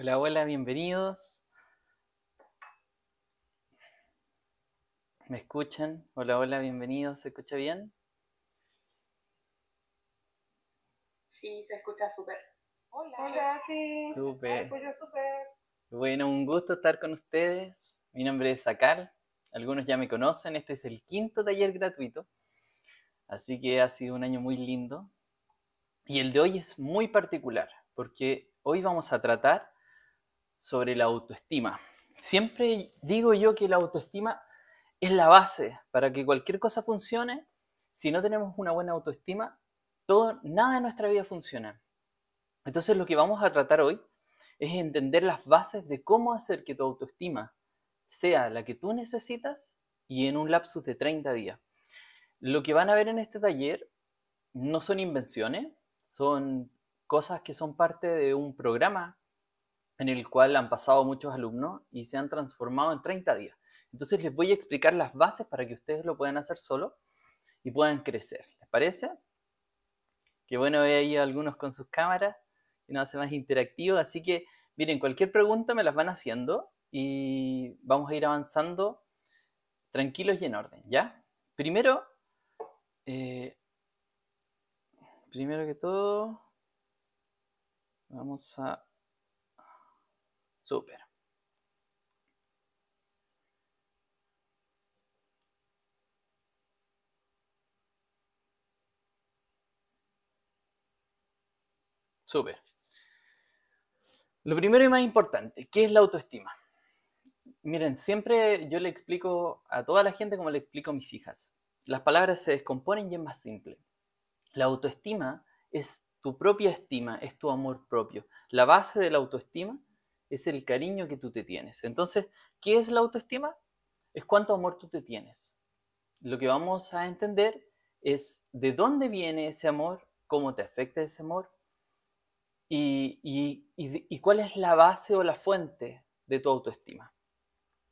Hola, hola, bienvenidos. ¿Me escuchan? Hola, hola, bienvenidos. ¿Se escucha bien? Sí, se escucha súper. Hola. Hola, sí. Súper. Bueno, un gusto estar con ustedes. Mi nombre es Sacal. Algunos ya me conocen. Este es el quinto taller gratuito. Así que ha sido un año muy lindo. Y el de hoy es muy particular porque hoy vamos a tratar sobre la autoestima. Siempre digo yo que la autoestima es la base para que cualquier cosa funcione. Si no tenemos una buena autoestima, todo, nada en nuestra vida funciona. Entonces lo que vamos a tratar hoy es entender las bases de cómo hacer que tu autoestima sea la que tú necesitas y en un lapsus de 30 días. Lo que van a ver en este taller no son invenciones, son cosas que son parte de un programa en el cual han pasado muchos alumnos y se han transformado en 30 días. Entonces les voy a explicar las bases para que ustedes lo puedan hacer solo y puedan crecer. ¿Les parece? Qué bueno, ve ahí algunos con sus cámaras y nos hace más interactivo. Así que, miren, cualquier pregunta me las van haciendo y vamos a ir avanzando tranquilos y en orden, ¿ya? Primero, eh, primero que todo, vamos a Súper. Súper. Lo primero y más importante, ¿qué es la autoestima? Miren, siempre yo le explico a toda la gente como le explico a mis hijas. Las palabras se descomponen y es más simple. La autoestima es tu propia estima, es tu amor propio. La base de la autoestima es el cariño que tú te tienes. Entonces, ¿qué es la autoestima? Es cuánto amor tú te tienes. Lo que vamos a entender es de dónde viene ese amor, cómo te afecta ese amor y, cuál es la base o la fuente de tu autoestima.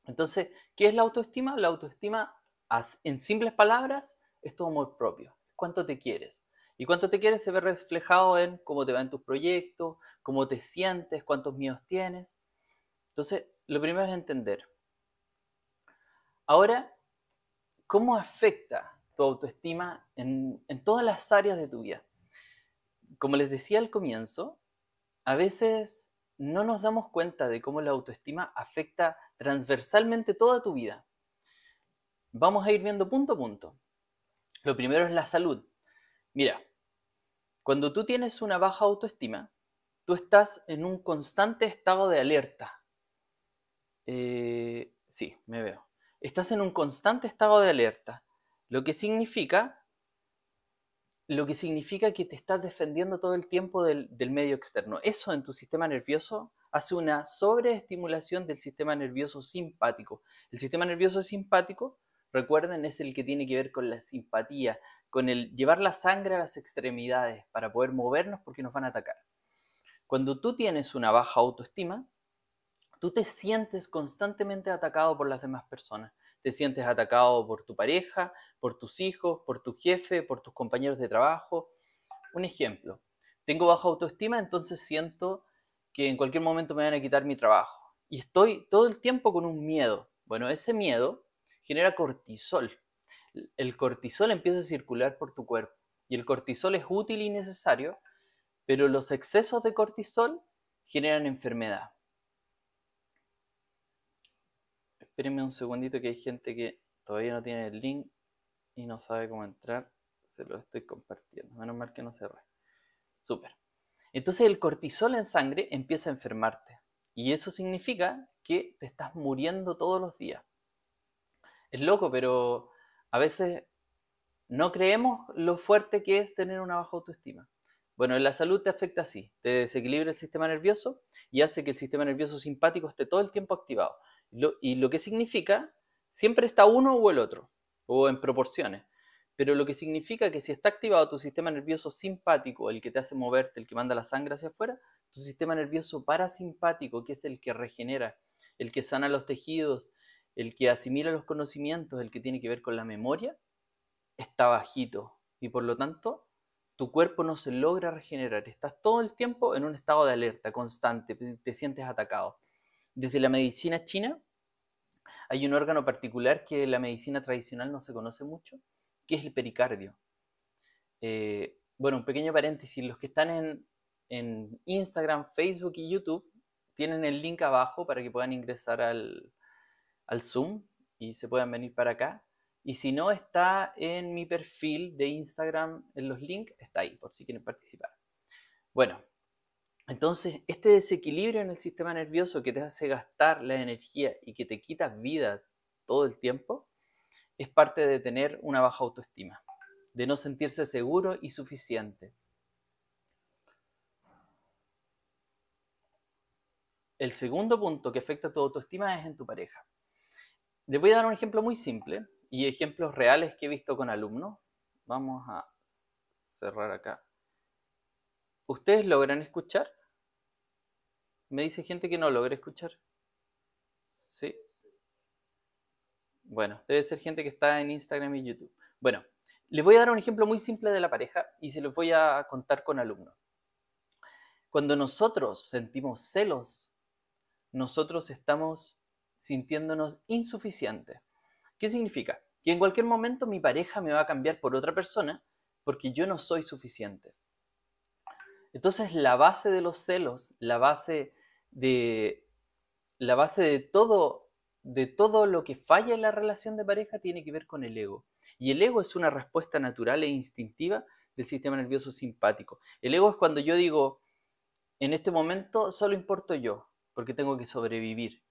Entonces, ¿qué es la autoestima? La autoestima, en simples palabras, es tu amor propio. ¿Cuánto te quieres? Y cuánto te quieres se ve reflejado en cómo te va en tus proyectos, cómo te sientes, cuántos miedos tienes. Entonces, lo primero es entender. Ahora, ¿cómo afecta tu autoestima en, en todas las áreas de tu vida? Como les decía al comienzo, a veces no nos damos cuenta de cómo la autoestima afecta transversalmente toda tu vida. Vamos a ir viendo punto a punto. Lo primero es la salud. Mira, cuando tú tienes una baja autoestima, tú estás en un constante estado de alerta. Eh, sí, me veo. Estás en un constante estado de alerta, lo que significa lo que significa que te estás defendiendo todo el tiempo del, del medio externo. Eso en tu sistema nervioso hace una sobreestimulación del sistema nervioso simpático. El sistema nervioso simpático, recuerden, es el que tiene que ver con la simpatía, con el llevar la sangre a las extremidades para poder movernos porque nos van a atacar. Cuando tú tienes una baja autoestima, tú te sientes constantemente atacado por las demás personas. Te sientes atacado por tu pareja, por tus hijos, por tu jefe, por tus compañeros de trabajo. Un ejemplo, tengo baja autoestima, entonces siento que en cualquier momento me van a quitar mi trabajo. Y estoy todo el tiempo con un miedo. Bueno, ese miedo genera cortisol el cortisol empieza a circular por tu cuerpo. Y el cortisol es útil y necesario, pero los excesos de cortisol generan enfermedad. Espérenme un segundito que hay gente que todavía no tiene el link y no sabe cómo entrar. Se lo estoy compartiendo. Menos mal que no cerré. Súper. Entonces el cortisol en sangre empieza a enfermarte. Y eso significa que te estás muriendo todos los días. Es loco, pero a veces no creemos lo fuerte que es tener una baja autoestima. Bueno, la salud te afecta así, te desequilibra el sistema nervioso y hace que el sistema nervioso simpático esté todo el tiempo activado. y lo que significa, siempre está uno o el otro, o en proporciones. Pero lo que significa que si está activado tu sistema nervioso simpático, el que te hace moverte, el que manda la sangre hacia afuera, tu sistema nervioso parasimpático, que es el que regenera, el que sana los tejidos, el que asimila los conocimientos, el que tiene que ver con la memoria, está bajito y por lo tanto tu cuerpo no se logra regenerar. Estás todo el tiempo en un estado de alerta constante, te sientes atacado. Desde la medicina china hay un órgano particular que en la medicina tradicional no se conoce mucho, que es el pericardio. Eh, bueno, un pequeño paréntesis, los que están en Instagram, Facebook y YouTube tienen el link abajo para que puedan ingresar al, al Zoom y se pueden venir para acá. Y si no, está en mi perfil de Instagram, en los links, está ahí por si quieren participar. Bueno, entonces este desequilibrio en el sistema nervioso que te hace gastar la energía y que te quita vida todo el tiempo, es parte de tener una baja autoestima, de no sentirse seguro y suficiente. El segundo punto que afecta a tu autoestima es en tu pareja. Les voy a dar un ejemplo muy simple y ejemplos reales que he visto con alumnos. Vamos a cerrar acá. ¿Ustedes logran escuchar? Me dice gente que no logra escuchar. Sí. Bueno, debe ser gente que está en Instagram y YouTube. Bueno, les voy a dar un ejemplo muy simple de la pareja y se los voy a contar con alumnos. Cuando nosotros sentimos celos, nosotros estamos sintiéndonos insuficientes. ¿Qué significa? Que en cualquier momento mi pareja me va a cambiar por otra persona porque yo no soy suficiente. Entonces la base de los celos, la base de la base de todo de todo lo que falla en la relación de pareja tiene que ver con el ego. Y el ego es una respuesta natural e instintiva del sistema nervioso simpático. El ego es cuando yo digo, en este momento solo importo yo, porque tengo que sobrevivir.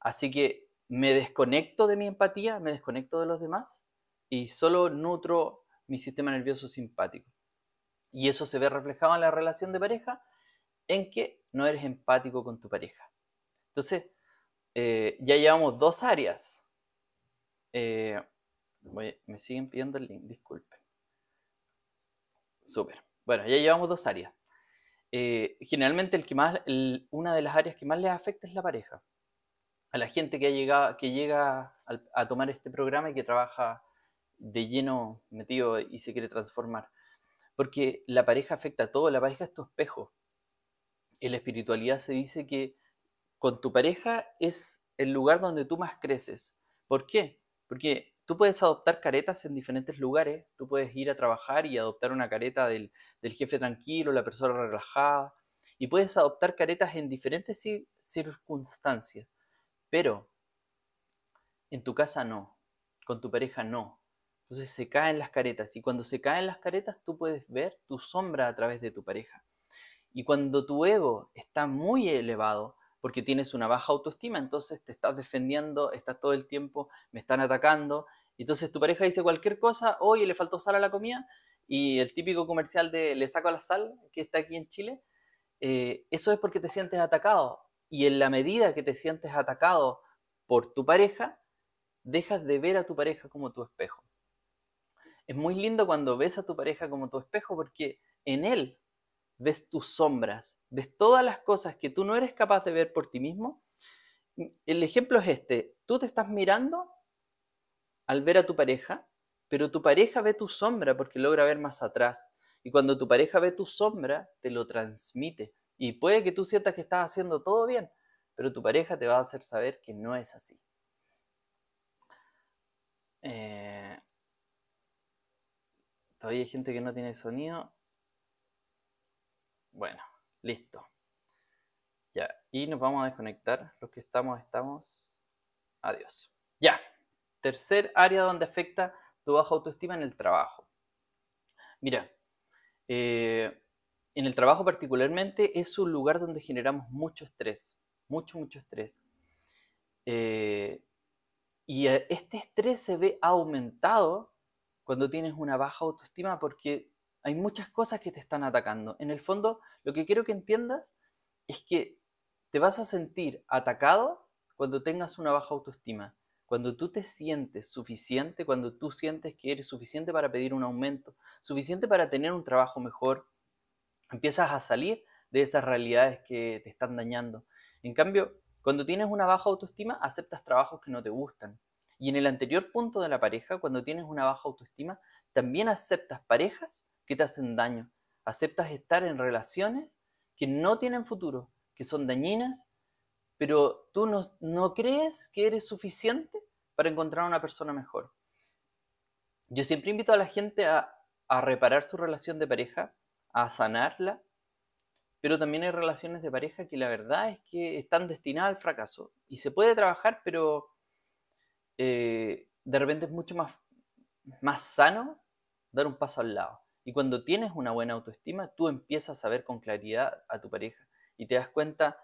Así que me desconecto de mi empatía, me desconecto de los demás y solo nutro mi sistema nervioso simpático. Y eso se ve reflejado en la relación de pareja, en que no eres empático con tu pareja. Entonces, eh, ya llevamos dos áreas. Eh, me siguen pidiendo el link, disculpen. Súper. Bueno, ya llevamos dos áreas. Eh, generalmente una de las áreas que más les afecta es la pareja a la gente que, que llega a, tomar este programa y que trabaja de lleno metido y se quiere transformar. Porque la pareja afecta a todo, la pareja es tu espejo. En la espiritualidad se dice que con tu pareja es el lugar donde tú más creces. ¿Por qué? Porque tú puedes adoptar caretas en diferentes lugares, tú puedes ir a trabajar y adoptar una careta del jefe tranquilo, la persona relajada, y puedes adoptar caretas en diferentes circunstancias. Pero en tu casa no, con tu pareja no. Entonces se caen las caretas y cuando se caen las caretas tú puedes ver tu sombra a través de tu pareja. Y cuando tu ego está muy elevado, porque tienes una baja autoestima, entonces te estás defendiendo, estás todo el tiempo, me están atacando. Entonces tu pareja dice cualquier cosa, oye, le faltó sal a la comida, y el típico comercial de le saco la sal, que está aquí en Chile, eh, eso es porque te sientes atacado, y en la medida que te sientes atacado por tu pareja, dejas de ver a tu pareja como tu espejo. Es muy lindo cuando ves a tu pareja como tu espejo porque en él ves tus sombras, ves todas las cosas que tú no eres capaz de ver por ti mismo. El ejemplo es este, tú te estás mirando al ver a tu pareja, pero tu pareja ve tu sombra porque logra ver más atrás. Y cuando tu pareja ve tu sombra, te lo transmite. Y puede que tú sientas que estás haciendo todo bien, pero tu pareja te va a hacer saber que no es así. Eh, todavía hay gente que no tiene sonido. Bueno, listo. Ya, y nos vamos a desconectar. Los que estamos, estamos. Adiós. Ya. Tercer área donde afecta tu baja autoestima en el trabajo. Mira, eh, en el trabajo particularmente es un lugar donde generamos mucho estrés, mucho, mucho estrés. Eh, y eh, este estrés se ve aumentado cuando tienes una baja autoestima porque hay muchas cosas que te están atacando. En el fondo, lo que quiero que entiendas es que te vas a sentir atacado cuando tengas una baja autoestima. Cuando tú te sientes suficiente, cuando tú sientes que eres suficiente para pedir un aumento, suficiente para tener un trabajo mejor, empiezas a salir de esas realidades que te están dañando. En cambio, cuando tienes una baja autoestima, aceptas trabajos que no te gustan. Y en el anterior punto de la pareja, cuando tienes una baja autoestima, también aceptas parejas que te hacen daño. Aceptas estar en relaciones que no tienen futuro, que son dañinas, pero tú no, crees que eres suficiente para encontrar una persona mejor. Yo siempre invito a la gente a reparar su relación de pareja a sanarla, pero también hay relaciones de pareja que la verdad es que están destinadas al fracaso y se puede trabajar, pero eh, de repente es mucho más, más sano dar un paso al lado. Y cuando tienes una buena autoestima, tú empiezas a ver con claridad a tu pareja y te das cuenta,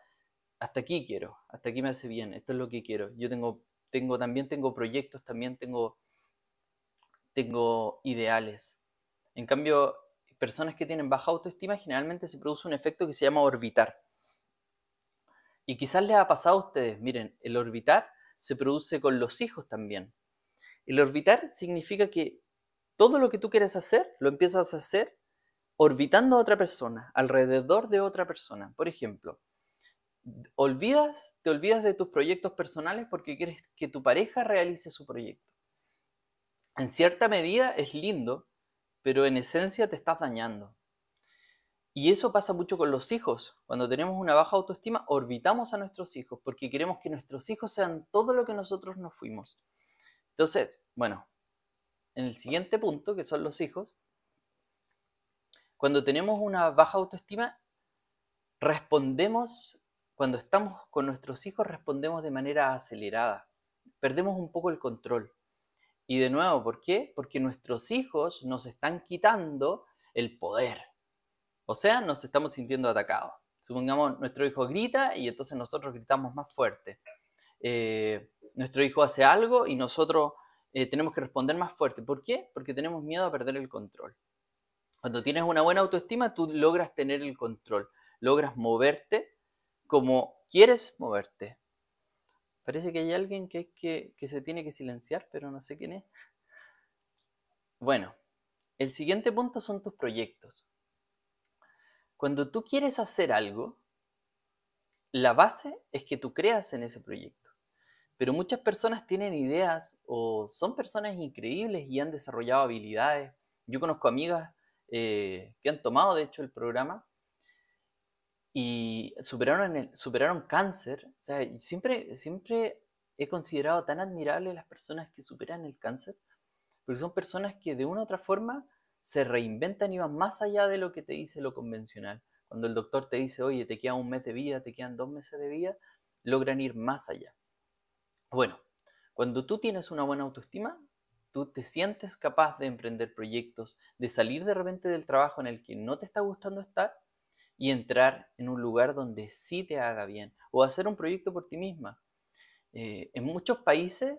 hasta aquí quiero, hasta aquí me hace bien, esto es lo que quiero. Yo tengo, tengo también tengo proyectos, también tengo, tengo ideales. En cambio, personas que tienen baja autoestima generalmente se produce un efecto que se llama orbitar. Y quizás les ha pasado a ustedes, miren, el orbitar se produce con los hijos también. El orbitar significa que todo lo que tú quieres hacer, lo empiezas a hacer orbitando a otra persona, alrededor de otra persona. Por ejemplo, olvidas, te olvidas de tus proyectos personales porque quieres que tu pareja realice su proyecto. En cierta medida es lindo pero en esencia te estás dañando. Y eso pasa mucho con los hijos. Cuando tenemos una baja autoestima, orbitamos a nuestros hijos porque queremos que nuestros hijos sean todo lo que nosotros nos fuimos. Entonces, bueno, en el siguiente punto, que son los hijos, cuando tenemos una baja autoestima, respondemos, cuando estamos con nuestros hijos, respondemos de manera acelerada. Perdemos un poco el control. Y de nuevo, ¿por qué? Porque nuestros hijos nos están quitando el poder. O sea, nos estamos sintiendo atacados. Supongamos, nuestro hijo grita y entonces nosotros gritamos más fuerte. Eh, nuestro hijo hace algo y nosotros eh, tenemos que responder más fuerte. ¿Por qué? Porque tenemos miedo a perder el control. Cuando tienes una buena autoestima, tú logras tener el control, logras moverte como quieres moverte, Parece que hay alguien que, se tiene que silenciar, pero no sé quién es. Bueno, el siguiente punto son tus proyectos. Cuando tú quieres hacer algo, la base es que tú creas en ese proyecto. Pero muchas personas tienen ideas o son personas increíbles y han desarrollado habilidades. Yo conozco amigas eh, que han tomado, de hecho, el programa y superaron, superaron cáncer. siempre, siempre he considerado tan admirable las personas que superan el cáncer, porque son personas que de una u otra forma se reinventan y van más allá de lo que te dice lo convencional. Cuando el doctor te dice, oye, te queda un mes de vida, te quedan dos meses de vida, logran ir más allá. Bueno, cuando tú tienes una buena autoestima, tú te sientes capaz de emprender proyectos, de salir de repente del trabajo en el que no te está gustando estar y entrar en un lugar donde sí te haga bien o hacer un proyecto por ti misma. Eh, en muchos países,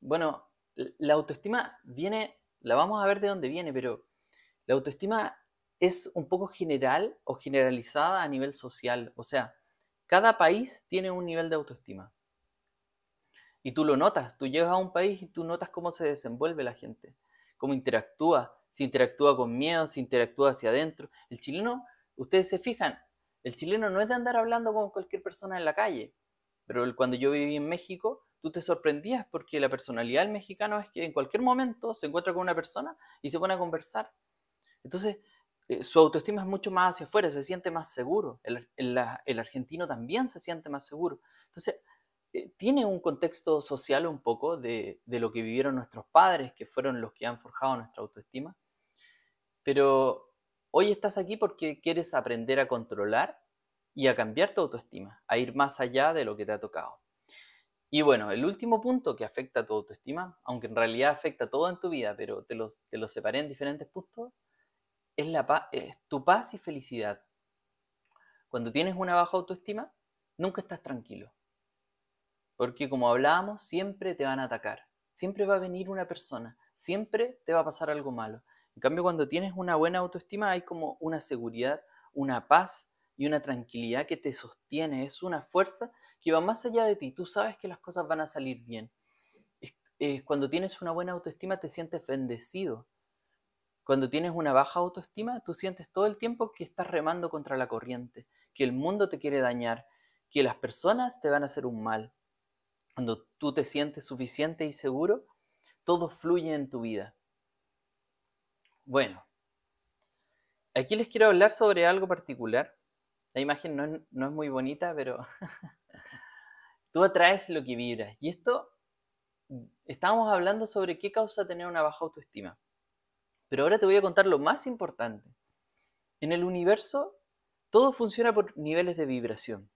bueno, la autoestima viene, la vamos a ver de dónde viene, pero la autoestima es un poco general o generalizada a nivel social. O sea, cada país tiene un nivel de autoestima. Y tú lo notas, tú llegas a un país y tú notas cómo se desenvuelve la gente, cómo interactúa, si interactúa con miedo, si interactúa hacia adentro. El chileno Ustedes se fijan, el chileno no es de andar hablando con cualquier persona en la calle, pero cuando yo viví en México, tú te sorprendías porque la personalidad del mexicano es que en cualquier momento se encuentra con una persona y se pone a conversar. Entonces, eh, su autoestima es mucho más hacia afuera, se siente más seguro. El, argentino también se siente más seguro. Entonces, eh, tiene un contexto social un poco de, de lo que vivieron nuestros padres, que fueron los que han forjado nuestra autoestima. Pero Hoy estás aquí porque quieres aprender a controlar y a cambiar tu autoestima, a ir más allá de lo que te ha tocado. Y bueno, el último punto que afecta a tu autoestima, aunque en realidad afecta todo en tu vida, pero te lo separé en diferentes puntos, es, la es tu paz y felicidad. Cuando tienes una baja autoestima, nunca estás tranquilo. Porque como hablábamos, siempre te van a atacar, siempre va a venir una persona, siempre te va a pasar algo malo, en cambio, cuando tienes una buena autoestima, hay como una seguridad, una paz y una tranquilidad que te sostiene. Es una fuerza que va más allá de ti. Tú sabes que las cosas van a salir bien. cuando tienes una buena autoestima, te sientes bendecido. Cuando tienes una baja autoestima, tú sientes todo el tiempo que estás remando contra la corriente, que el mundo te quiere dañar, que las personas te van a hacer un mal. Cuando tú te sientes suficiente y seguro, todo fluye en tu vida. Bueno, aquí les quiero hablar sobre algo particular. La imagen no es, muy bonita, pero tú atraes lo que vibras. Y esto, estábamos hablando sobre qué causa tener una baja autoestima. Pero ahora te voy a contar lo más importante. En el universo, todo funciona por niveles de vibración.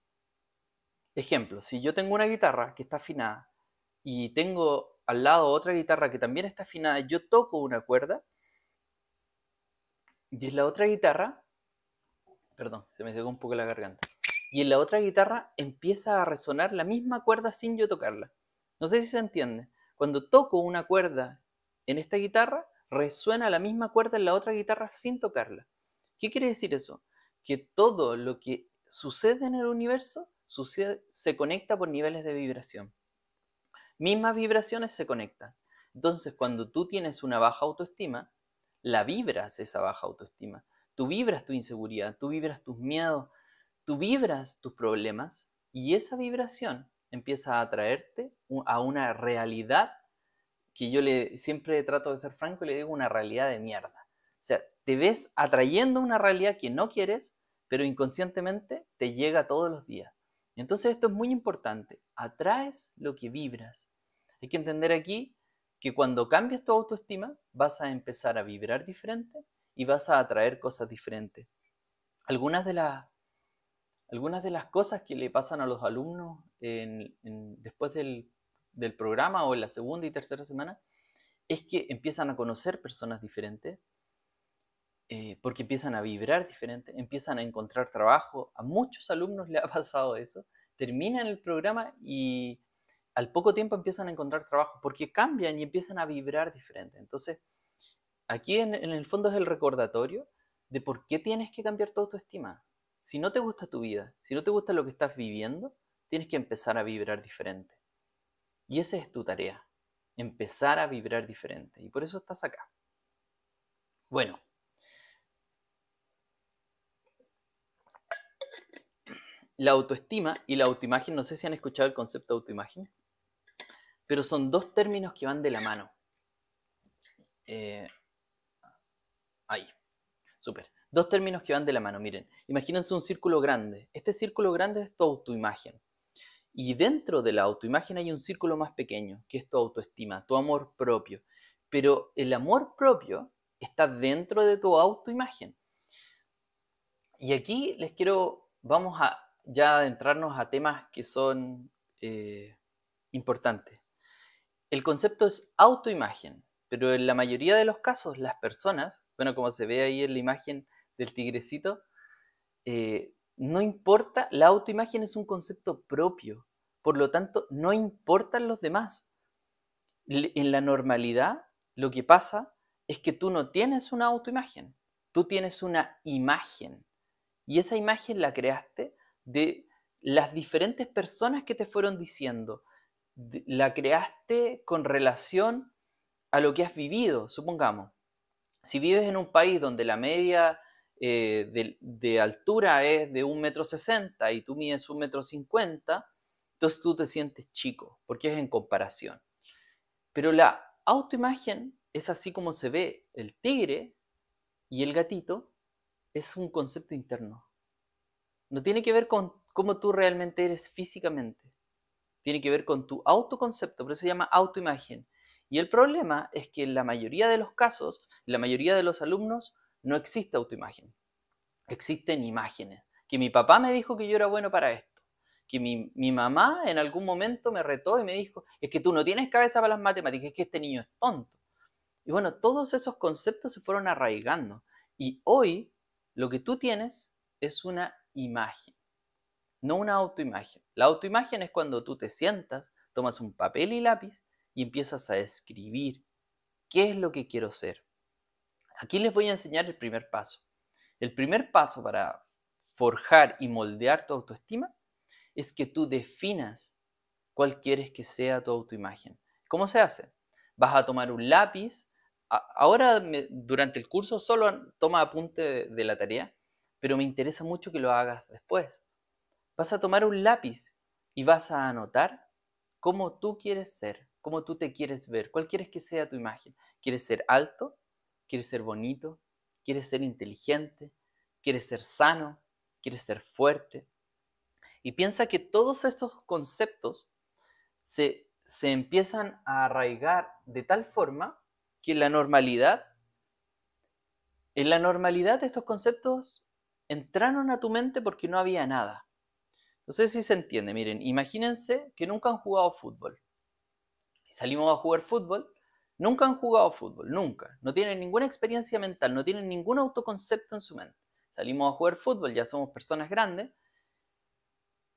Ejemplo, si yo tengo una guitarra que está afinada y tengo al lado otra guitarra que también está afinada, yo toco una cuerda, y en la otra guitarra, perdón, se me secó un poco la garganta. Y en la otra guitarra empieza a resonar la misma cuerda sin yo tocarla. No sé si se entiende. Cuando toco una cuerda en esta guitarra, resuena la misma cuerda en la otra guitarra sin tocarla. ¿Qué quiere decir eso? Que todo lo que sucede en el universo se conecta por niveles de vibración. Mismas vibraciones se conectan. Entonces, cuando tú tienes una baja autoestima, la vibras esa baja autoestima, tú vibras tu inseguridad, tú vibras tus miedos, tú vibras tus problemas y esa vibración empieza a atraerte a una realidad que yo le, siempre trato de ser franco y le digo una realidad de mierda. O sea, te ves atrayendo una realidad que no quieres, pero inconscientemente te llega todos los días. entonces esto es muy importante. Atraes lo que vibras. Hay que entender aquí que cuando cambias tu autoestima vas a empezar a vibrar diferente y vas a atraer cosas diferentes. Algunas de las, algunas de las cosas que le pasan a los alumnos después del, programa o en la segunda y tercera semana es que empiezan a conocer personas diferentes, eh, porque empiezan a vibrar diferente, empiezan a encontrar trabajo. A muchos alumnos le ha pasado eso. Terminan el programa y al poco tiempo empiezan a encontrar trabajo porque cambian y empiezan a vibrar diferente. Entonces, aquí en, el fondo es el recordatorio de por qué tienes que cambiar tu autoestima. Si no te gusta tu vida, si no te gusta lo que estás viviendo, tienes que empezar a vibrar diferente. Y esa es tu tarea, empezar a vibrar diferente. Y por eso estás acá. Bueno. La autoestima y la autoimagen, no sé si han escuchado el concepto de autoimagen pero son dos términos que van de la mano. Eh, ahí, súper. Dos términos que van de la mano, miren. Imagínense un círculo grande. Este círculo grande es tu autoimagen. Y dentro de la autoimagen hay un círculo más pequeño, que es tu autoestima, tu amor propio. Pero el amor propio está dentro de tu autoimagen. Y aquí les quiero, vamos a ya adentrarnos a temas que son eh, importantes. El concepto es autoimagen, pero en la mayoría de los casos las personas, bueno, como se ve ahí en la imagen del tigrecito, eh, no importa, la autoimagen es un concepto propio, por lo tanto, no importan los demás. En la normalidad, lo que pasa es que tú no tienes una autoimagen, tú tienes una imagen. Y esa imagen la creaste de las diferentes personas que te fueron diciendo, la creaste con relación a lo que has vivido, supongamos. Si vives en un país donde la media eh, de, altura es de un metro sesenta y tú mides un metro cincuenta, entonces tú te sientes chico, porque es en comparación. Pero la autoimagen es así como se ve el tigre y el gatito, es un concepto interno. No tiene que ver con cómo tú realmente eres físicamente tiene que ver con tu autoconcepto, por eso se llama autoimagen. Y el problema es que en la mayoría de los casos, la mayoría de los alumnos, no existe autoimagen. Existen imágenes. Que mi papá me dijo que yo era bueno para esto. Que mi, mi mamá en algún momento me retó y me dijo, es que tú no tienes cabeza para las matemáticas, es que este niño es tonto. Y bueno, todos esos conceptos se fueron arraigando. Y hoy lo que tú tienes es una imagen no una autoimagen. La autoimagen es cuando tú te sientas, tomas un papel y lápiz y empiezas a escribir qué es lo que quiero ser. Aquí les voy a enseñar el primer paso. El primer paso para forjar y moldear tu autoestima es que tú definas cuál quieres que sea tu autoimagen. ¿Cómo se hace? Vas a tomar un lápiz. Ahora, durante el curso, solo toma apunte de la tarea, pero me interesa mucho que lo hagas después vas a tomar un lápiz y vas a anotar cómo tú quieres ser, cómo tú te quieres ver, cuál quieres que sea tu imagen. ¿Quieres ser alto? ¿Quieres ser bonito? ¿Quieres ser inteligente? ¿Quieres ser sano? ¿Quieres ser fuerte? Y piensa que todos estos conceptos se, empiezan a arraigar de tal forma que la normalidad, en la normalidad estos conceptos entraron a tu mente porque no había nada. No sé si se entiende. Miren, imagínense que nunca han jugado fútbol. salimos a jugar fútbol. Nunca han jugado fútbol, nunca. No tienen ninguna experiencia mental, no tienen ningún autoconcepto en su mente. Salimos a jugar fútbol, ya somos personas grandes.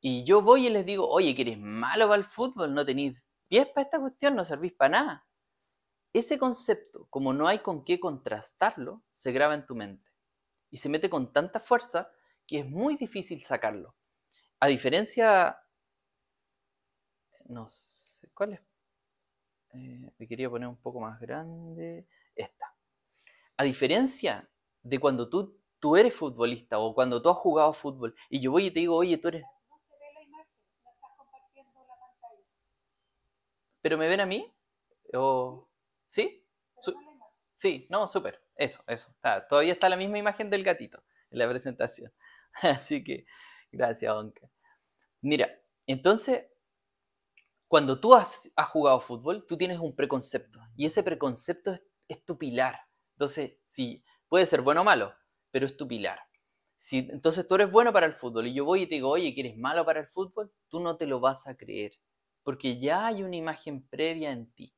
Y yo voy y les digo, oye, que eres malo para el fútbol, no tenéis pies para esta cuestión, no servís para nada. Ese concepto, como no hay con qué contrastarlo, se graba en tu mente. Y se mete con tanta fuerza que es muy difícil sacarlo. A diferencia. No sé. ¿Cuál es? Eh, me quería poner un poco más grande. Esta. A diferencia de cuando tú, tú eres futbolista o cuando tú has jugado fútbol y yo voy y te digo, oye, tú eres. No se ve la imagen, la estás compartiendo la pantalla. ¿Pero me ven a mí? ¿O... ¿Sí? Sí, no, súper. Eso, eso. Ah, todavía está la misma imagen del gatito en la presentación. Así que Gracias, aunque Mira, entonces, cuando tú has, jugado fútbol, tú tienes un preconcepto. Y ese preconcepto es, tu pilar. Entonces, sí, puede ser bueno o malo, pero es tu pilar. Si, entonces tú eres bueno para el fútbol y yo voy y te digo, oye, que eres malo para el fútbol, tú no te lo vas a creer, porque ya hay una imagen previa en ti.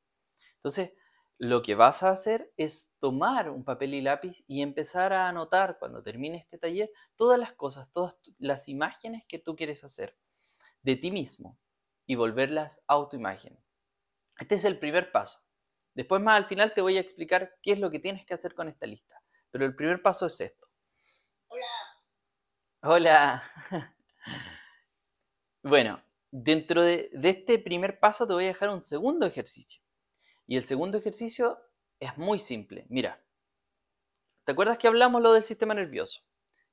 Entonces, lo que vas a hacer es tomar un papel y lápiz y empezar a anotar cuando termine este taller todas las cosas, todas las imágenes que tú quieres hacer de ti mismo y volverlas autoimagen. Este es el primer paso. Después más al final te voy a explicar qué es lo que tienes que hacer con esta lista. Pero el primer paso es esto. Hola. Hola. bueno, dentro de este primer paso te voy a dejar un segundo ejercicio y el segundo ejercicio es muy simple. Mira, ¿te acuerdas que hablamos lo del sistema nervioso?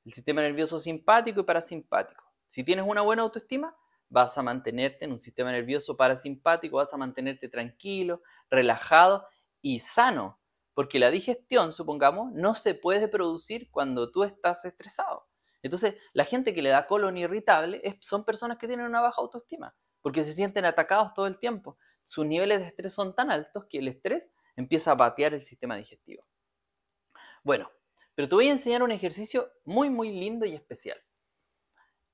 El sistema nervioso simpático y parasimpático. Si tienes una buena autoestima, vas a mantenerte en un sistema nervioso parasimpático, vas a mantenerte tranquilo, relajado y sano. Porque la digestión, supongamos, no se puede producir cuando tú estás estresado. Entonces, la gente que le da colon irritable son personas que tienen una baja autoestima, porque se sienten atacados todo el tiempo, sus niveles de estrés son tan altos que el estrés empieza a patear el sistema digestivo. Bueno, pero te voy a enseñar un ejercicio muy, muy lindo y especial.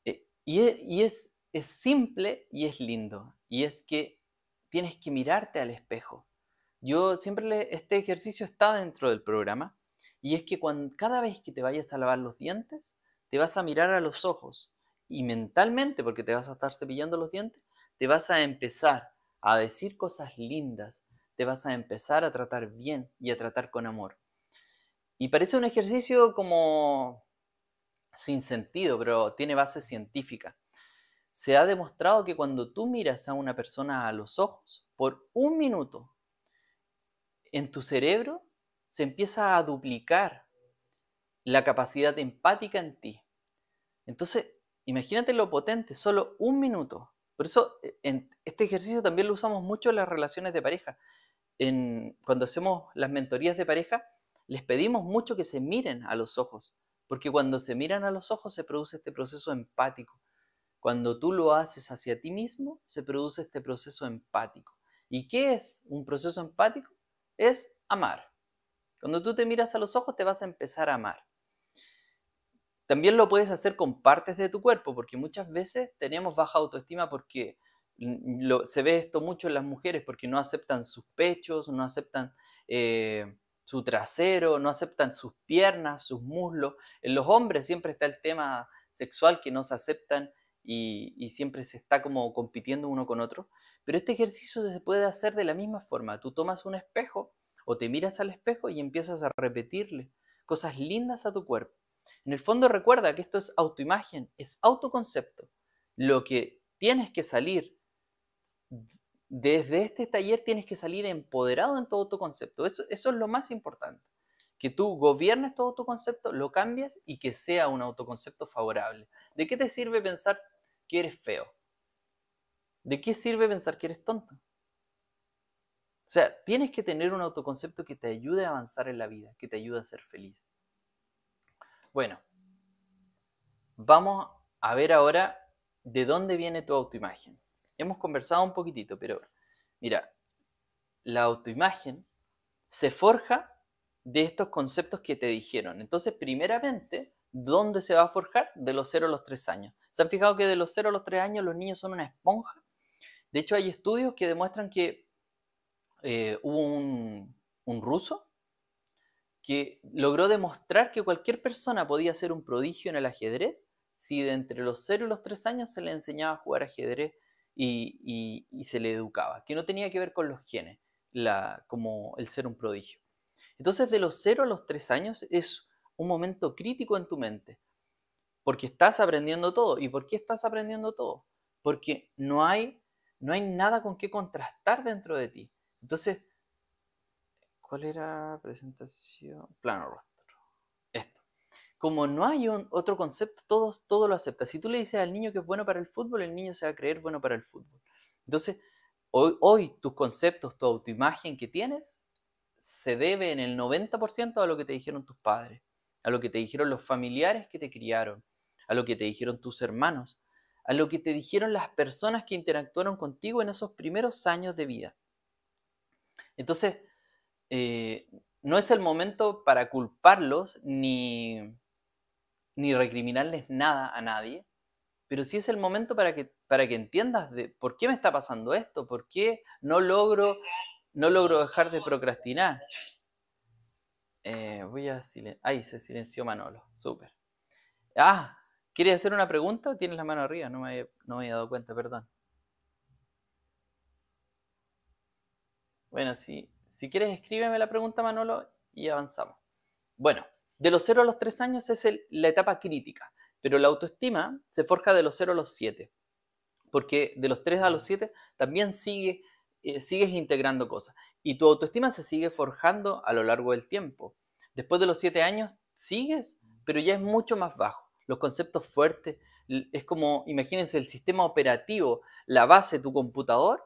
Eh, e, y, es, es, simple y es lindo. Y es que tienes que mirarte al espejo. Yo siempre este ejercicio está dentro del programa y es que cuando, cada vez que te vayas a lavar los dientes, te vas a mirar a los ojos y mentalmente, porque te vas a estar cepillando los dientes, te vas a empezar a decir cosas lindas, te vas a empezar a tratar bien y a tratar con amor. Y parece un ejercicio como sin sentido, pero tiene base científica. Se ha demostrado que cuando tú miras a una persona a los ojos por un minuto, en tu cerebro se empieza a duplicar la capacidad empática en ti. Entonces, imagínate lo potente, solo un minuto por eso, eh, en este ejercicio también lo usamos mucho en las relaciones de pareja. cuando hacemos las mentorías de pareja, les pedimos mucho que se miren a los ojos, porque cuando se miran a los ojos se produce este proceso empático. Cuando tú lo haces hacia ti mismo, se produce este proceso empático. ¿Y qué es un proceso empático? Es amar. Cuando tú te miras a los ojos, te vas a empezar a amar. También lo puedes hacer con partes de tu cuerpo, porque muchas veces tenemos baja autoestima porque se ve esto mucho en las mujeres, porque no aceptan sus pechos, no aceptan eh, su trasero, no aceptan sus piernas, sus muslos. En los hombres siempre está el tema sexual que no se aceptan y siempre se está como compitiendo uno con otro. Pero este ejercicio se puede hacer de la misma forma. Tú tomas un espejo o te miras al espejo y empiezas a repetirle cosas lindas a tu cuerpo en el fondo recuerda que esto es autoimagen, es autoconcepto. Lo que tienes que salir desde este taller, tienes que salir empoderado en todo tu concepto. Eso, eso es lo más importante. Que tú gobiernes todo tu concepto, lo cambias y que sea un autoconcepto favorable. ¿De qué te sirve pensar que eres feo? ¿De qué sirve pensar que eres tonto? O sea, tienes que tener un autoconcepto que te ayude a avanzar en la vida, que te ayude a ser feliz. Bueno, vamos a ver ahora de dónde viene tu autoimagen. Hemos conversado un poquitito, pero mira, la autoimagen se forja de estos conceptos que te dijeron. Entonces, primeramente, ¿dónde se va a forjar? De los 0 a los 3 años. ¿Se han fijado que de los 0 a los 3 años los niños son una esponja? De hecho, hay estudios que demuestran que eh, hubo un, un ruso que logró demostrar que cualquier persona podía ser un prodigio en el ajedrez si de entre los 0 y los 3 años se le enseñaba a jugar ajedrez y, se le educaba, que no tenía que ver con los genes, la, como el ser un prodigio. Entonces de los 0 a los 3 años es un momento crítico en tu mente, porque estás aprendiendo todo. ¿Y por qué estás aprendiendo todo? Porque no hay, no hay nada con qué contrastar dentro de ti. Entonces, ¿Cuál era presentación? Plano rostro. Esto. Como no hay un, otro concepto, todo, todo lo acepta. Si tú le dices al niño que es bueno para el fútbol, el niño se va a creer bueno para el fútbol. Entonces, hoy, hoy tus conceptos, tu autoimagen que tienes, se debe en el 90% a lo que te dijeron tus padres, a lo que te dijeron los familiares que te criaron, a lo que te dijeron tus hermanos, a lo que te dijeron las personas que interactuaron contigo en esos primeros años de vida. Entonces, eh, no es el momento para culparlos ni, ni recriminarles nada a nadie, pero sí es el momento para que, para que entiendas de por qué me está pasando esto, por qué no logro, no logro dejar de procrastinar. Eh, voy a silenciar. Ahí se silenció Manolo. Súper. Ah, ¿quieres hacer una pregunta? Tienes la mano arriba, no me no me había dado cuenta, perdón. Bueno, sí. Si quieres, escríbeme la pregunta, Manolo, y avanzamos. Bueno, de los 0 a los 3 años es la etapa crítica, pero la autoestima se forja de los 0 a los 7, porque de los 3 a los 7 también eh, sigues integrando cosas y tu autoestima se sigue forjando a lo largo del tiempo. Después de los 7 años sigues, pero ya es mucho más bajo. Los conceptos fuertes, es como, imagínense, el sistema operativo, la base, tu computador,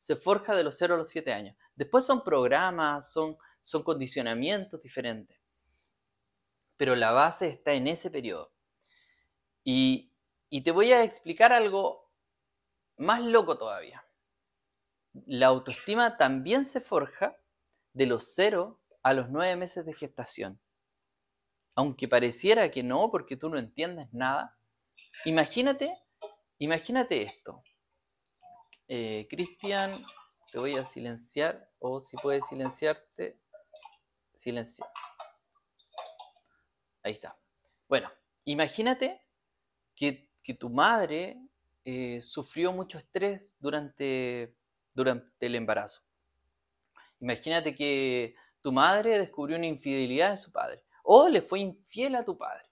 se forja de los 0 a los 7 años. Después son programas, son, son condicionamientos diferentes. Pero la base está en ese periodo. Y, te voy a explicar algo más loco todavía. La autoestima también se forja de los cero a los nueve meses de gestación. Aunque pareciera que no, porque tú no entiendes nada, imagínate, imagínate esto. Eh, Cristian, te voy a silenciar. O si puedes silenciarte, silencio Ahí está. Bueno, imagínate que, tu madre eh, sufrió mucho estrés durante, durante el embarazo. Imagínate que tu madre descubrió una infidelidad de su padre o le fue infiel a tu padre.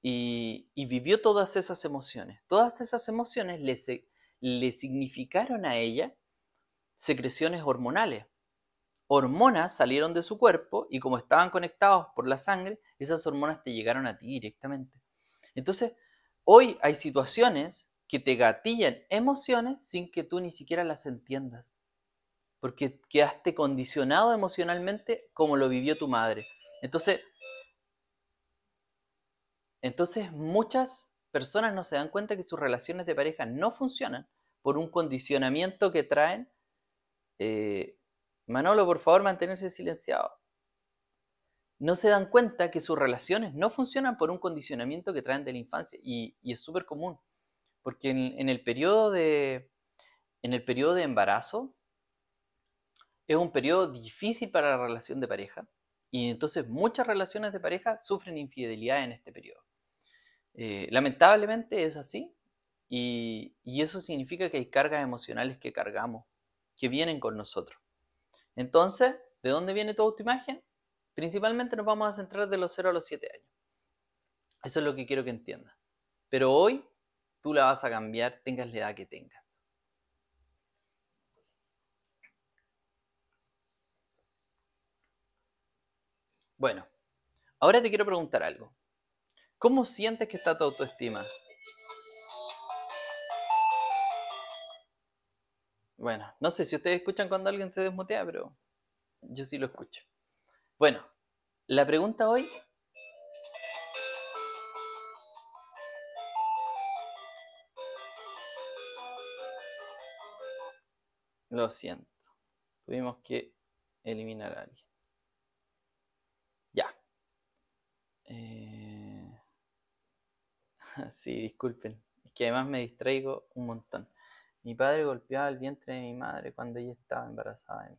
Y, vivió todas esas emociones. Todas esas emociones le significaron a ella secreciones hormonales. Hormonas salieron de su cuerpo y como estaban conectados por la sangre, esas hormonas te llegaron a ti directamente. Entonces, hoy hay situaciones que te gatillan emociones sin que tú ni siquiera las entiendas, porque quedaste condicionado emocionalmente como lo vivió tu madre. Entonces, entonces muchas personas no se dan cuenta que sus relaciones de pareja no funcionan por un condicionamiento que traen eh, Manolo, por favor, mantenerse silenciado. No se dan cuenta que sus relaciones no funcionan por un condicionamiento que traen de la infancia y, es súper común, porque en, el periodo de, en el periodo de embarazo es un periodo difícil para la relación de pareja y entonces muchas relaciones de pareja sufren infidelidad en este periodo. Eh, lamentablemente es así y eso significa que hay cargas emocionales que cargamos que vienen con nosotros. Entonces, ¿de dónde viene toda tu imagen? Principalmente nos vamos a centrar de los 0 a los 7 años. Eso es lo que quiero que entiendas. Pero hoy tú la vas a cambiar, tengas la edad que tengas. Bueno, ahora te quiero preguntar algo. ¿Cómo sientes que está tu autoestima? Bueno, no sé si ustedes escuchan cuando alguien se desmutea, pero yo sí lo escucho. Bueno, la pregunta hoy... Lo siento. Tuvimos que eliminar a alguien. Ya. Eh, sí, disculpen. Es que además me distraigo un montón. Mi padre golpeaba el vientre de mi madre cuando ella estaba embarazada de mí.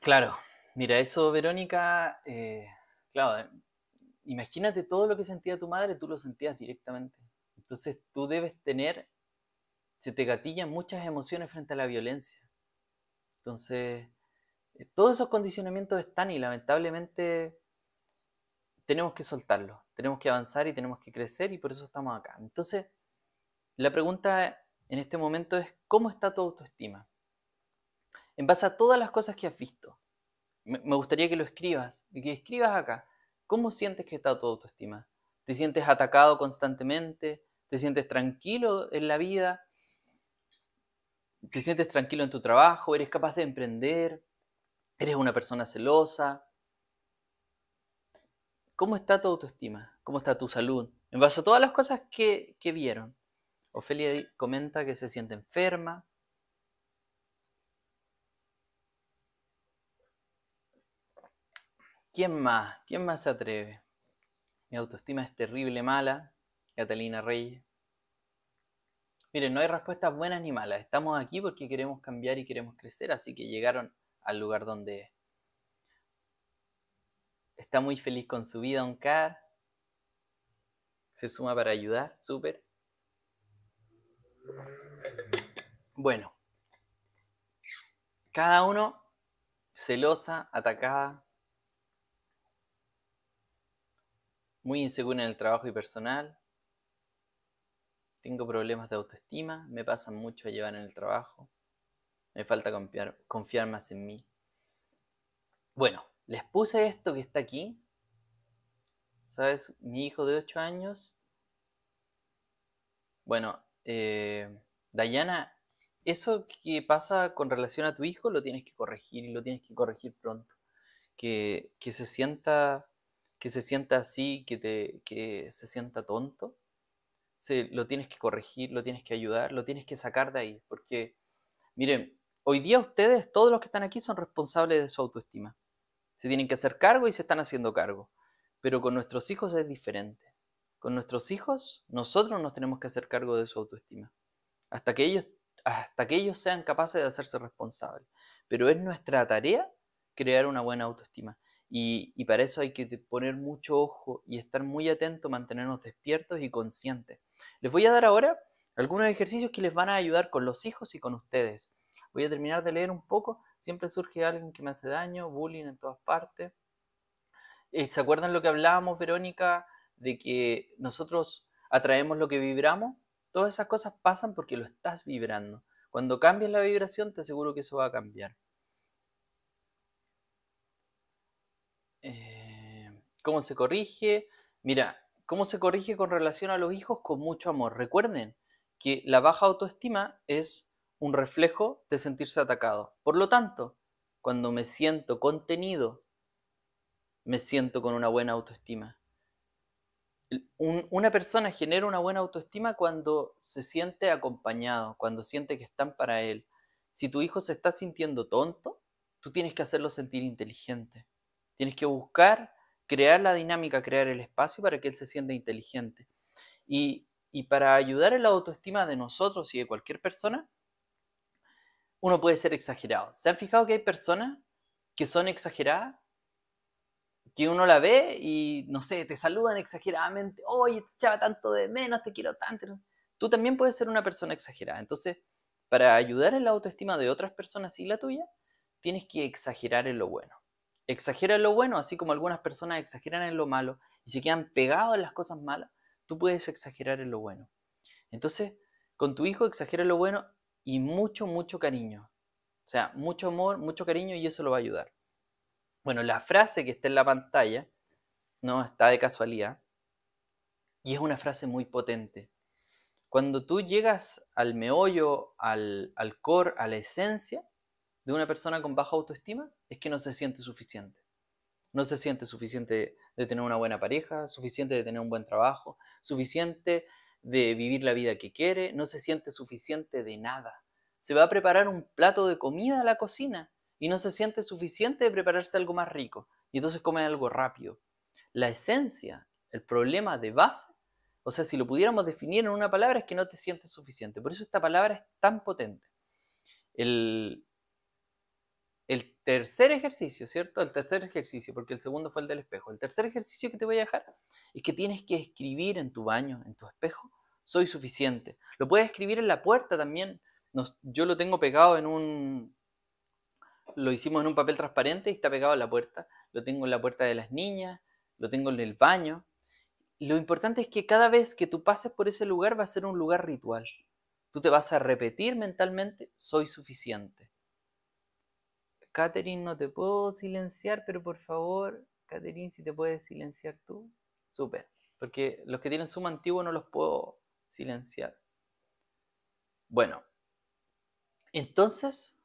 Claro, mira, eso Verónica, eh, claro, eh, imagínate todo lo que sentía tu madre, tú lo sentías directamente. Entonces tú debes tener, se te gatillan muchas emociones frente a la violencia. Entonces, eh, todos esos condicionamientos están y lamentablemente tenemos que soltarlos, tenemos que avanzar y tenemos que crecer y por eso estamos acá. Entonces, la pregunta en este momento es, ¿cómo está tu autoestima? En base a todas las cosas que has visto, me gustaría que lo escribas y que escribas acá. ¿Cómo sientes que está tu autoestima? ¿Te sientes atacado constantemente? ¿Te sientes tranquilo en la vida? ¿Te sientes tranquilo en tu trabajo? ¿Eres capaz de emprender? ¿Eres una persona celosa? ¿Cómo está tu autoestima? ¿Cómo está tu salud? En base a todas las cosas que vieron. Ofelia comenta que se siente enferma. ¿Quién más? ¿Quién más se atreve? Mi autoestima es terrible mala. Catalina Reyes. Miren, no hay respuestas buenas ni malas. Estamos aquí porque queremos cambiar y queremos crecer, así que llegaron al lugar donde está muy feliz con su vida, Oncar. Se suma para ayudar, súper. Bueno, cada uno celosa, atacada, muy insegura en el trabajo y personal. Tengo problemas de autoestima, me pasan mucho a llevar en el trabajo. Me falta confiar, confiar más en mí. Bueno, les puse esto que está aquí. ¿Sabes? Mi hijo de 8 años. Bueno, eh, Dayana, eso que pasa con relación a tu hijo lo tienes que corregir y lo tienes que corregir pronto. Que, se sienta que se sienta así, que, te, que se sienta tonto, se, lo tienes que corregir, lo tienes que ayudar, lo tienes que sacar de ahí. Porque, miren, hoy día ustedes, todos los que están aquí, son responsables de su autoestima. Se tienen que hacer cargo y se están haciendo cargo. Pero con nuestros hijos es diferente con nuestros hijos, nosotros nos tenemos que hacer cargo de su autoestima. Hasta que ellos, hasta que ellos sean capaces de hacerse responsables. Pero es nuestra tarea crear una buena autoestima. Y, y, para eso hay que poner mucho ojo y estar muy atento, mantenernos despiertos y conscientes. Les voy a dar ahora algunos ejercicios que les van a ayudar con los hijos y con ustedes. Voy a terminar de leer un poco. Siempre surge alguien que me hace daño, bullying en todas partes. Eh, ¿Se acuerdan lo que hablábamos, Verónica, de que nosotros atraemos lo que vibramos, todas esas cosas pasan porque lo estás vibrando. Cuando cambias la vibración, te aseguro que eso va a cambiar. Eh, ¿Cómo se corrige? Mira, ¿cómo se corrige con relación a los hijos? Con mucho amor. Recuerden que la baja autoestima es un reflejo de sentirse atacado. Por lo tanto, cuando me siento contenido, me siento con una buena autoestima una persona genera una buena autoestima cuando se siente acompañado, cuando siente que están para él. Si tu hijo se está sintiendo tonto, tú tienes que hacerlo sentir inteligente. Tienes que buscar crear la dinámica, crear el espacio para que él se sienta inteligente. Y, y para ayudar en la autoestima de nosotros y de cualquier persona, uno puede ser exagerado. ¿Se han fijado que hay personas que son exageradas? que uno la ve y, no sé, te saludan exageradamente, oye, te echaba tanto de menos, te quiero tanto. Tú también puedes ser una persona exagerada. Entonces, para ayudar en la autoestima de otras personas y la tuya, tienes que exagerar en lo bueno. Exagera en lo bueno, así como algunas personas exageran en lo malo y se quedan pegados en las cosas malas, tú puedes exagerar en lo bueno. Entonces, con tu hijo exagera en lo bueno y mucho, mucho cariño. O sea, mucho amor, mucho cariño y eso lo va a ayudar. Bueno, la frase que está en la pantalla no está de casualidad y es una frase muy potente. Cuando tú llegas al meollo, al, al core, a la esencia de una persona con baja autoestima, es que no se siente suficiente. No se siente suficiente de tener una buena pareja, suficiente de tener un buen trabajo, suficiente de vivir la vida que quiere, no se siente suficiente de nada. Se va a preparar un plato de comida a la cocina y no se siente suficiente de prepararse algo más rico y entonces come algo rápido. La esencia, el problema de base, o sea, si lo pudiéramos definir en una palabra es que no te sientes suficiente. Por eso esta palabra es tan potente. El, tercer ejercicio, ¿cierto? El tercer ejercicio, porque el segundo fue el del espejo. El tercer ejercicio que te voy a dejar es que tienes que escribir en tu baño, en tu espejo, soy suficiente. Lo puedes escribir en la puerta también. yo lo tengo pegado en un, lo hicimos en un papel transparente y está pegado a la puerta. Lo tengo en la puerta de las niñas, lo tengo en el baño. Lo importante es que cada vez que tú pases por ese lugar va a ser un lugar ritual. Tú te vas a repetir mentalmente, soy suficiente. Catherine, no te puedo silenciar, pero por favor, Catherine, si te puedes silenciar tú. Súper, porque los que tienen suma antiguo no los puedo silenciar. Bueno, entonces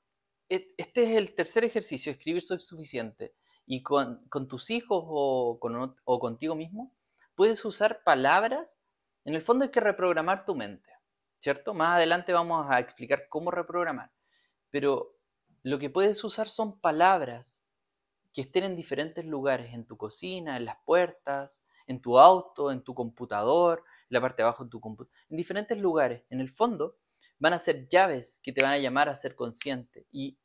e-, este es el tercer ejercicio, escribir soy suficiente. Y con, tus hijos o, contigo mismo, puedes usar palabras. En el fondo hay que reprogramar tu mente, ¿cierto? Más adelante vamos a explicar cómo reprogramar. Pero lo que puedes usar son palabras que estén en diferentes lugares, en tu cocina, en las puertas, en tu auto, en tu computador, en la parte de abajo de tu computador, en diferentes lugares. En el fondo, van a ser llaves que te van a llamar a ser consciente y,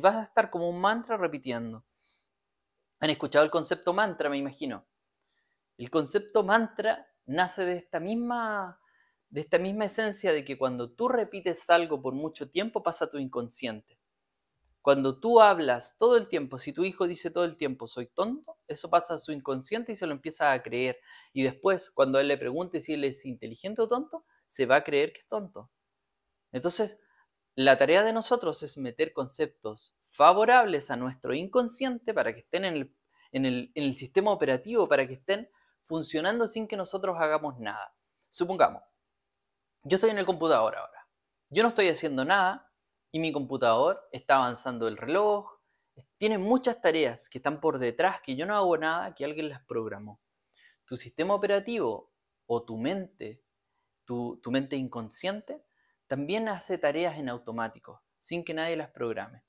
vas a estar como un mantra repitiendo. Han escuchado el concepto mantra, me imagino. El concepto mantra nace de esta misma de esta misma esencia de que cuando tú repites algo por mucho tiempo pasa a tu inconsciente. Cuando tú hablas todo el tiempo, si tu hijo dice todo el tiempo soy tonto, eso pasa a su inconsciente y se lo empieza a creer. Y después, cuando él le pregunte si él es inteligente o tonto, se va a creer que es tonto. Entonces, la tarea de nosotros es meter conceptos favorables a nuestro inconsciente para que estén en el, sistema operativo, para que estén funcionando sin que nosotros hagamos nada. Supongamos, yo estoy en el computador ahora. Yo no estoy haciendo nada y mi computador está avanzando el reloj. Tiene muchas tareas que están por detrás, que yo no hago nada, que alguien las programó. Tu sistema operativo o tu mente, tu mente inconsciente, también hace tareas en automático, sin que nadie las programe.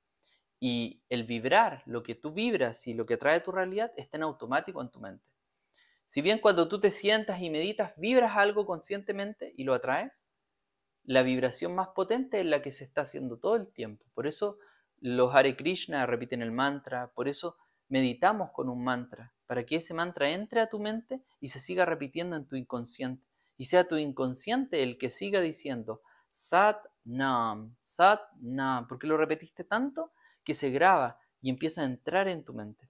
Y el vibrar, lo que tú vibras y lo que atrae tu realidad, está en automático en tu mente. Si bien cuando tú te sientas y meditas, vibras algo conscientemente y lo atraes, la vibración más potente es la que se está haciendo todo el tiempo. Por eso los Hare Krishna repiten el mantra, por eso meditamos con un mantra, para que ese mantra entre a tu mente y se siga repitiendo en tu inconsciente. Y sea tu inconsciente el que siga diciendo, Sat Nam, Sat Nam, porque lo repetiste tanto que se graba y empieza a entrar en tu mente.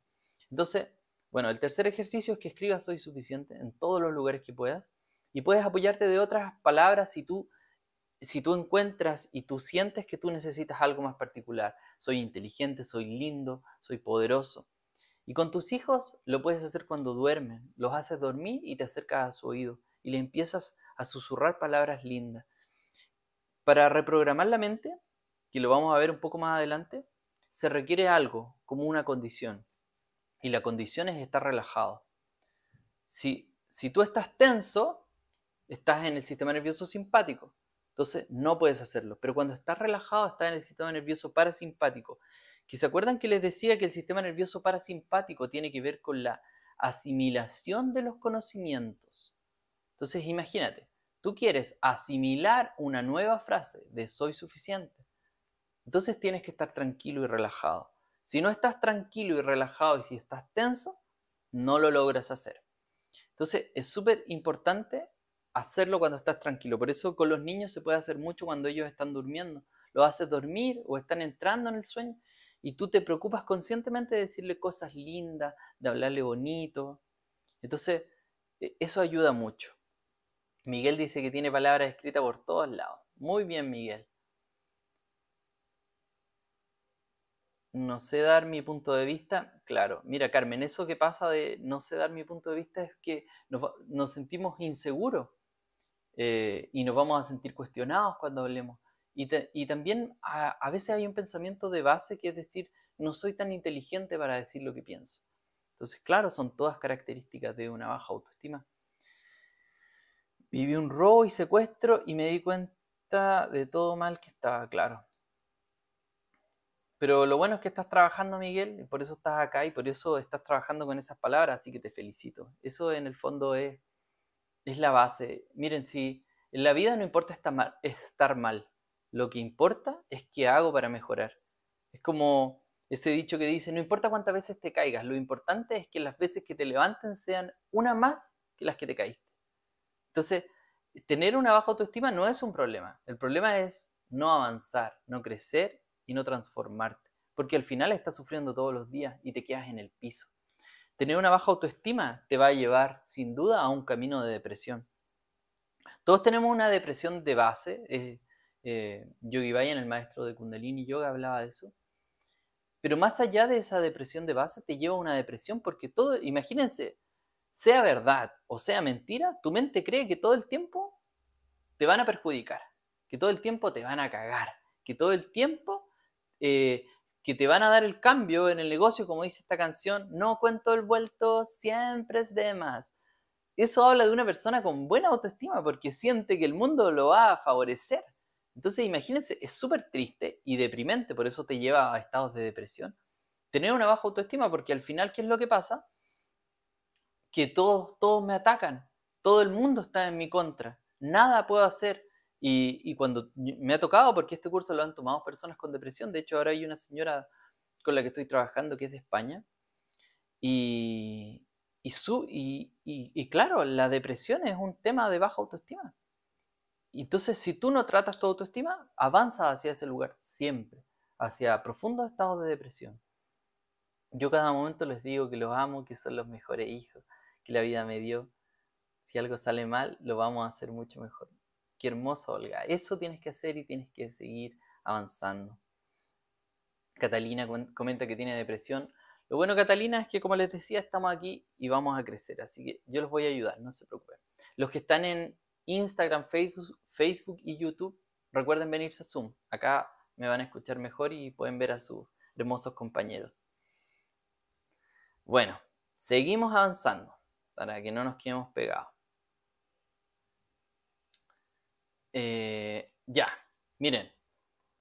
Entonces, bueno, el tercer ejercicio es que escribas soy suficiente en todos los lugares que puedas y puedes apoyarte de otras palabras si tú si tú encuentras y tú sientes que tú necesitas algo más particular, soy inteligente, soy lindo, soy poderoso. Y con tus hijos lo puedes hacer cuando duermen, los haces dormir y te acercas a su oído y le empiezas a susurrar palabras lindas para reprogramar la mente, que lo vamos a ver un poco más adelante, se requiere algo, como una condición. Y la condición es estar relajado. Si, si tú estás tenso, estás en el sistema nervioso simpático. Entonces no puedes hacerlo. Pero cuando estás relajado, estás en el sistema nervioso parasimpático. Que se acuerdan que les decía que el sistema nervioso parasimpático tiene que ver con la asimilación de los conocimientos. Entonces imagínate, tú quieres asimilar una nueva frase de soy suficiente, entonces tienes que estar tranquilo y relajado. Si no estás tranquilo y relajado y si estás tenso, no lo logras hacer. Entonces es súper importante hacerlo cuando estás tranquilo. Por eso con los niños se puede hacer mucho cuando ellos están durmiendo. Lo haces dormir o están entrando en el sueño y tú te preocupas conscientemente de decirle cosas lindas, de hablarle bonito. Entonces e-, eso ayuda mucho. Miguel dice que tiene palabras escritas por todos lados. Muy bien, Miguel. No sé dar mi punto de vista. Claro, mira, Carmen, eso que pasa de no sé dar mi punto de vista es que nos, sentimos inseguros eh, y nos vamos a sentir cuestionados cuando hablemos. Y, también a veces hay un pensamiento de base que es decir, no soy tan inteligente para decir lo que pienso. Entonces, claro, son todas características de una baja autoestima. Viví un robo y secuestro y me di cuenta de todo mal que estaba, claro. Pero lo bueno es que estás trabajando, Miguel, y por eso estás acá y por eso estás trabajando con esas palabras, así que te felicito. Eso en el fondo es, la base. Miren, si en la vida no importa estar mal, estar mal, lo que importa es qué hago para mejorar. Es como ese dicho que dice, no importa cuántas veces te caigas, lo importante es que las veces que te levanten sean una más que las que te caíste. Entonces, tener una baja autoestima no es un problema. El problema es no avanzar, no crecer y no transformarte. Porque al final estás sufriendo todos los días y te quedas en el piso. Tener una baja autoestima te va a llevar sin duda a un camino de depresión. Todos tenemos una depresión de base. Eh, eh, Yogi Bayan, el maestro de Kundalini Yoga, hablaba de eso. Pero más allá de esa depresión de base, te lleva a una depresión porque todo, imagínense, sea verdad o sea mentira, tu mente cree que todo el tiempo te van a perjudicar, que todo el tiempo te van a cagar, que todo el tiempo eh, que te van a dar el cambio en el negocio, como dice esta canción, no cuento el vuelto, siempre es de más. Eso habla de una persona con buena autoestima porque siente que el mundo lo va a favorecer. Entonces, imagínense, es súper triste y deprimente, por eso te lleva a estados de depresión, tener una baja autoestima porque al final, ¿qué es lo que pasa? que todos, todos me atacan, todo el mundo está en mi contra, nada puedo hacer. Y, cuando me ha tocado, porque este curso lo han tomado personas con depresión, de hecho ahora hay una señora con la que estoy trabajando que es de España, y, su, y, y claro, la depresión es un tema de baja autoestima. Entonces, si tú no tratas tu autoestima, avanza hacia ese lugar siempre, hacia profundos estados de depresión. Yo cada momento les digo que los amo, que son los mejores hijos, que la vida me dio. Si algo sale mal, lo vamos a hacer mucho mejor. Qué hermoso, Olga. Eso tienes que hacer y tienes que seguir avanzando. Catalina comenta que tiene depresión. Lo bueno, Catalina, es que como les decía, estamos aquí y vamos a crecer. Así que yo los voy a ayudar, no se preocupen. Los que están en Instagram, Facebook, Facebook y YouTube, recuerden venirse a Zoom. Acá me van a escuchar mejor y pueden ver a sus hermosos compañeros. Bueno, seguimos avanzando para que no nos quedemos pegados. Eh, ya, miren,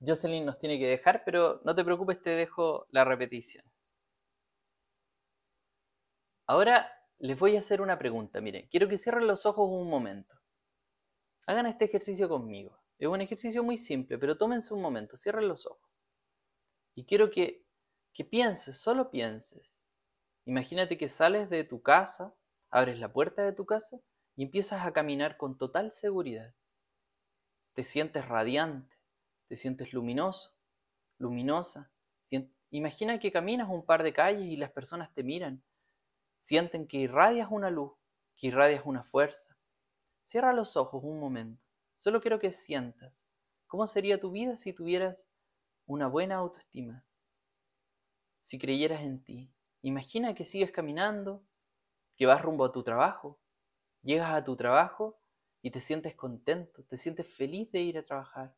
Jocelyn nos tiene que dejar, pero no te preocupes, te dejo la repetición. Ahora les voy a hacer una pregunta, miren, quiero que cierren los ojos un momento. Hagan este ejercicio conmigo. Es un ejercicio muy simple, pero tómense un momento, cierren los ojos. Y quiero que, que pienses, solo pienses. Imagínate que sales de tu casa abres la puerta de tu casa y empiezas a caminar con total seguridad. Te sientes radiante, te sientes luminoso, luminosa. Imagina que caminas un par de calles y las personas te miran. Sienten que irradias una luz, que irradias una fuerza. Cierra los ojos un momento. Solo quiero que sientas cómo sería tu vida si tuvieras una buena autoestima. Si creyeras en ti, imagina que sigues caminando que vas rumbo a tu trabajo, llegas a tu trabajo y te sientes contento, te sientes feliz de ir a trabajar,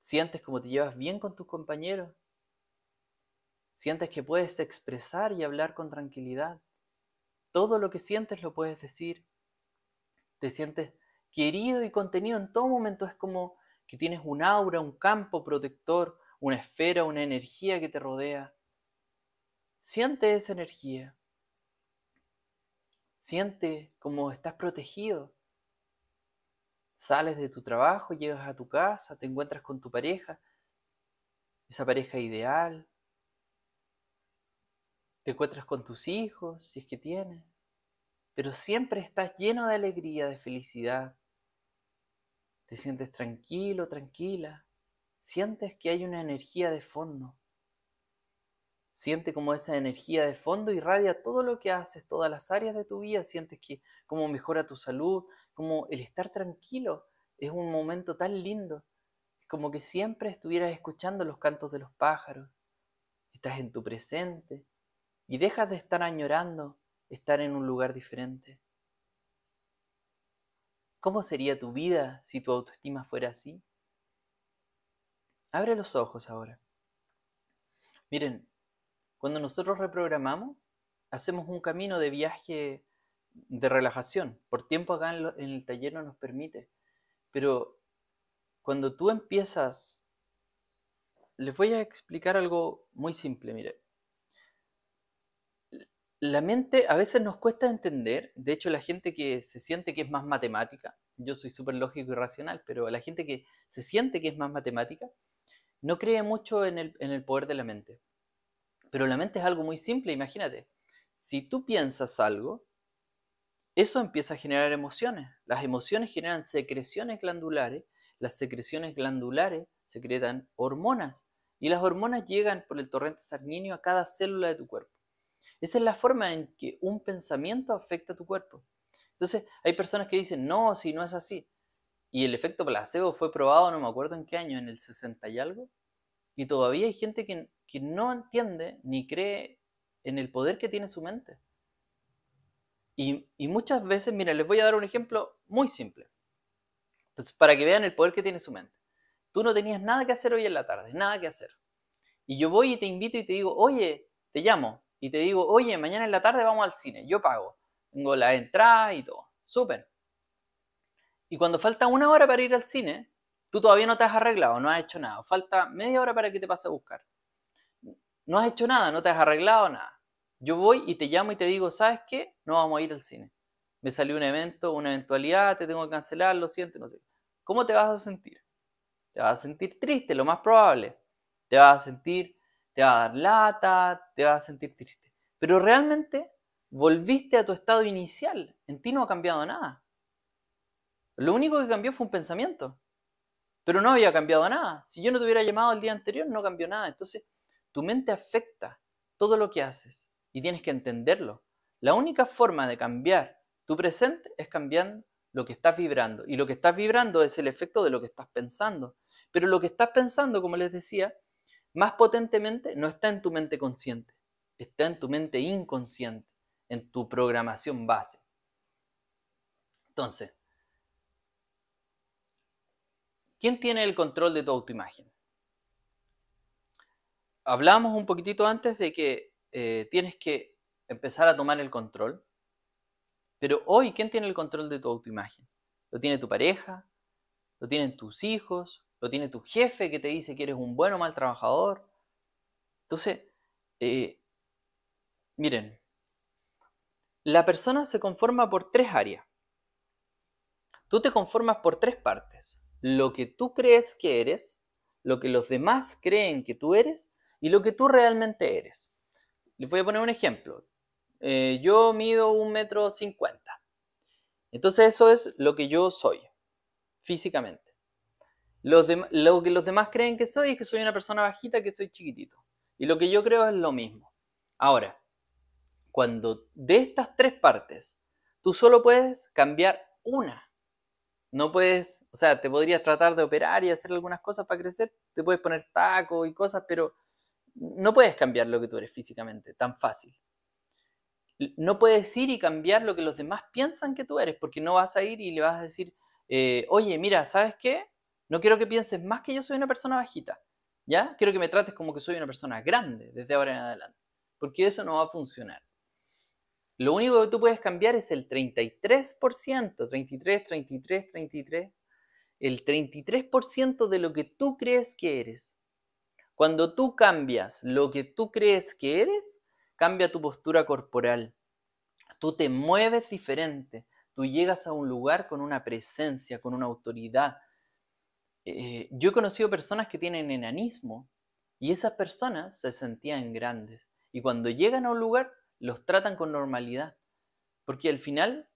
sientes como te llevas bien con tus compañeros, sientes que puedes expresar y hablar con tranquilidad, todo lo que sientes lo puedes decir, te sientes querido y contenido en todo momento, es como que tienes un aura, un campo protector, una esfera, una energía que te rodea. Siente esa energía. Siente como estás protegido. Sales de tu trabajo, llegas a tu casa, te encuentras con tu pareja, esa pareja ideal. Te encuentras con tus hijos, si es que tienes. Pero siempre estás lleno de alegría, de felicidad. Te sientes tranquilo, tranquila. Sientes que hay una energía de fondo Siente como esa energía de fondo irradia todo lo que haces, todas las áreas de tu vida. Sientes que como mejora tu salud, como el estar tranquilo. Es un momento tan lindo. como que siempre estuvieras escuchando los cantos de los pájaros. Estás en tu presente y dejas de estar añorando estar en un lugar diferente. ¿Cómo sería tu vida si tu autoestima fuera así? Abre los ojos ahora. Miren, cuando nosotros reprogramamos, hacemos un camino de viaje de relajación. Por tiempo acá en, el taller no nos permite. Pero cuando tú empiezas, les voy a explicar algo muy simple, mire. La mente a veces nos cuesta entender, de hecho la gente que se siente que es más matemática, yo soy súper lógico y racional, pero la gente que se siente que es más matemática, no cree mucho en el poder de la mente. Pero la mente es algo muy simple, imagínate. Si tú piensas algo, eso empieza a generar emociones. Las emociones generan secreciones glandulares, las secreciones glandulares secretan hormonas y las hormonas llegan por el torrente sanguíneo a cada célula de tu cuerpo. Esa es la forma en que un pensamiento afecta a tu cuerpo. Entonces, hay personas que dicen, no, si no es así. Y el efecto placebo fue probado, no me acuerdo en qué año, en el 60 y algo. Y todavía hay gente que que no entiende ni cree en el poder que tiene su mente. Y, muchas veces, mira, les voy a dar un ejemplo muy simple. para que vean el poder que tiene su mente. Tú no tenías nada que hacer hoy en la tarde, nada que hacer. Y yo voy y te invito y te digo, oye, te llamo. Y te digo, oye, mañana en la tarde vamos al cine, yo pago. Tengo la entrada y todo. Súper. Y cuando falta una hora para ir al cine, tú todavía no te has arreglado, no has hecho nada. Falta media hora para que te pase a buscar no has hecho nada, no te has arreglado nada. Yo voy y te llamo y te digo, ¿sabes qué? No vamos a ir al cine. Me salió un evento, una eventualidad, te tengo que cancelar, lo siento, no sé. ¿Cómo te vas a sentir? Te vas a sentir triste, lo más probable. Te vas a sentir, te va a dar lata, te vas a sentir triste. Pero realmente volviste a tu estado inicial. En ti no ha cambiado nada. Lo único que cambió fue un pensamiento. Pero no había cambiado nada. Si yo no te hubiera llamado el día anterior, no cambió nada. Entonces, tu mente afecta todo lo que haces y tienes que entenderlo. La única forma de cambiar tu presente es cambiando lo que estás vibrando. Y lo que estás vibrando es el efecto de lo que estás pensando. Pero lo que estás pensando, como les decía, más potentemente no está en tu mente consciente, está en tu mente inconsciente, en tu programación base. Entonces, ¿quién tiene el control de tu autoimagen? Hablábamos un poquitito antes de que eh, tienes que empezar a tomar el control. Pero hoy, ¿quién tiene el control de tu autoimagen? ¿Lo tiene tu pareja? ¿Lo tienen tus hijos? ¿Lo tiene tu jefe que te dice que eres un buen o mal trabajador? Entonces, eh, miren, la persona se conforma por tres áreas. Tú te conformas por tres partes. Lo que tú crees que eres, lo que los demás creen que tú eres y lo que tú realmente eres. Les voy a poner un ejemplo. Eh, yo mido un metro cincuenta. Entonces eso es lo que yo soy, físicamente. Los lo que los demás creen que soy es que soy una persona bajita, que soy chiquitito. Y lo que yo creo es lo mismo. Ahora, cuando de estas tres partes, tú solo puedes cambiar una. No puedes, o sea, te podrías tratar de operar y hacer algunas cosas para crecer, te puedes poner tacos y cosas, pero no puedes cambiar lo que tú eres físicamente, tan fácil. No puedes ir y cambiar lo que los demás piensan que tú eres, porque no vas a ir y le vas a decir, eh, oye, mira, ¿sabes qué? No quiero que pienses más que yo soy una persona bajita, ¿ya? Quiero que me trates como que soy una persona grande desde ahora en adelante, porque eso no va a funcionar. Lo único que tú puedes cambiar es el 33%, 33, 33, 33, el 33% de lo que tú crees que eres cuando tú cambias lo que tú crees que eres, cambia tu postura corporal. Tú te mueves diferente. Tú llegas a un lugar con una presencia, con una autoridad. Eh, yo he conocido personas que tienen enanismo y esas personas se sentían grandes. Y cuando llegan a un lugar, los tratan con normalidad. Porque al final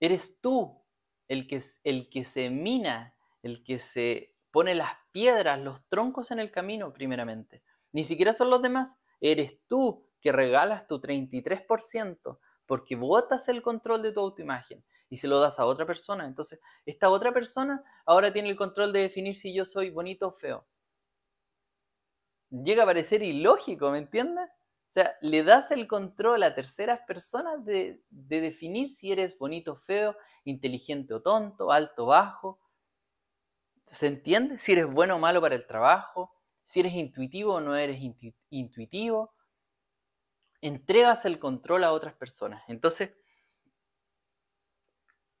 eres tú el que, el que se mina, el que se pone las piedras, los troncos en el camino primeramente. Ni siquiera son los demás, eres tú que regalas tu 33% porque botas el control de tu autoimagen y se lo das a otra persona. Entonces, esta otra persona ahora tiene el control de definir si yo soy bonito o feo. Llega a parecer ilógico, ¿me entiendes? O sea, le das el control a terceras personas de, de definir si eres bonito o feo, inteligente o tonto, alto o bajo, ¿Se entiende? Si eres bueno o malo para el trabajo, si eres intuitivo o no eres intuitivo, entregas el control a otras personas. Entonces,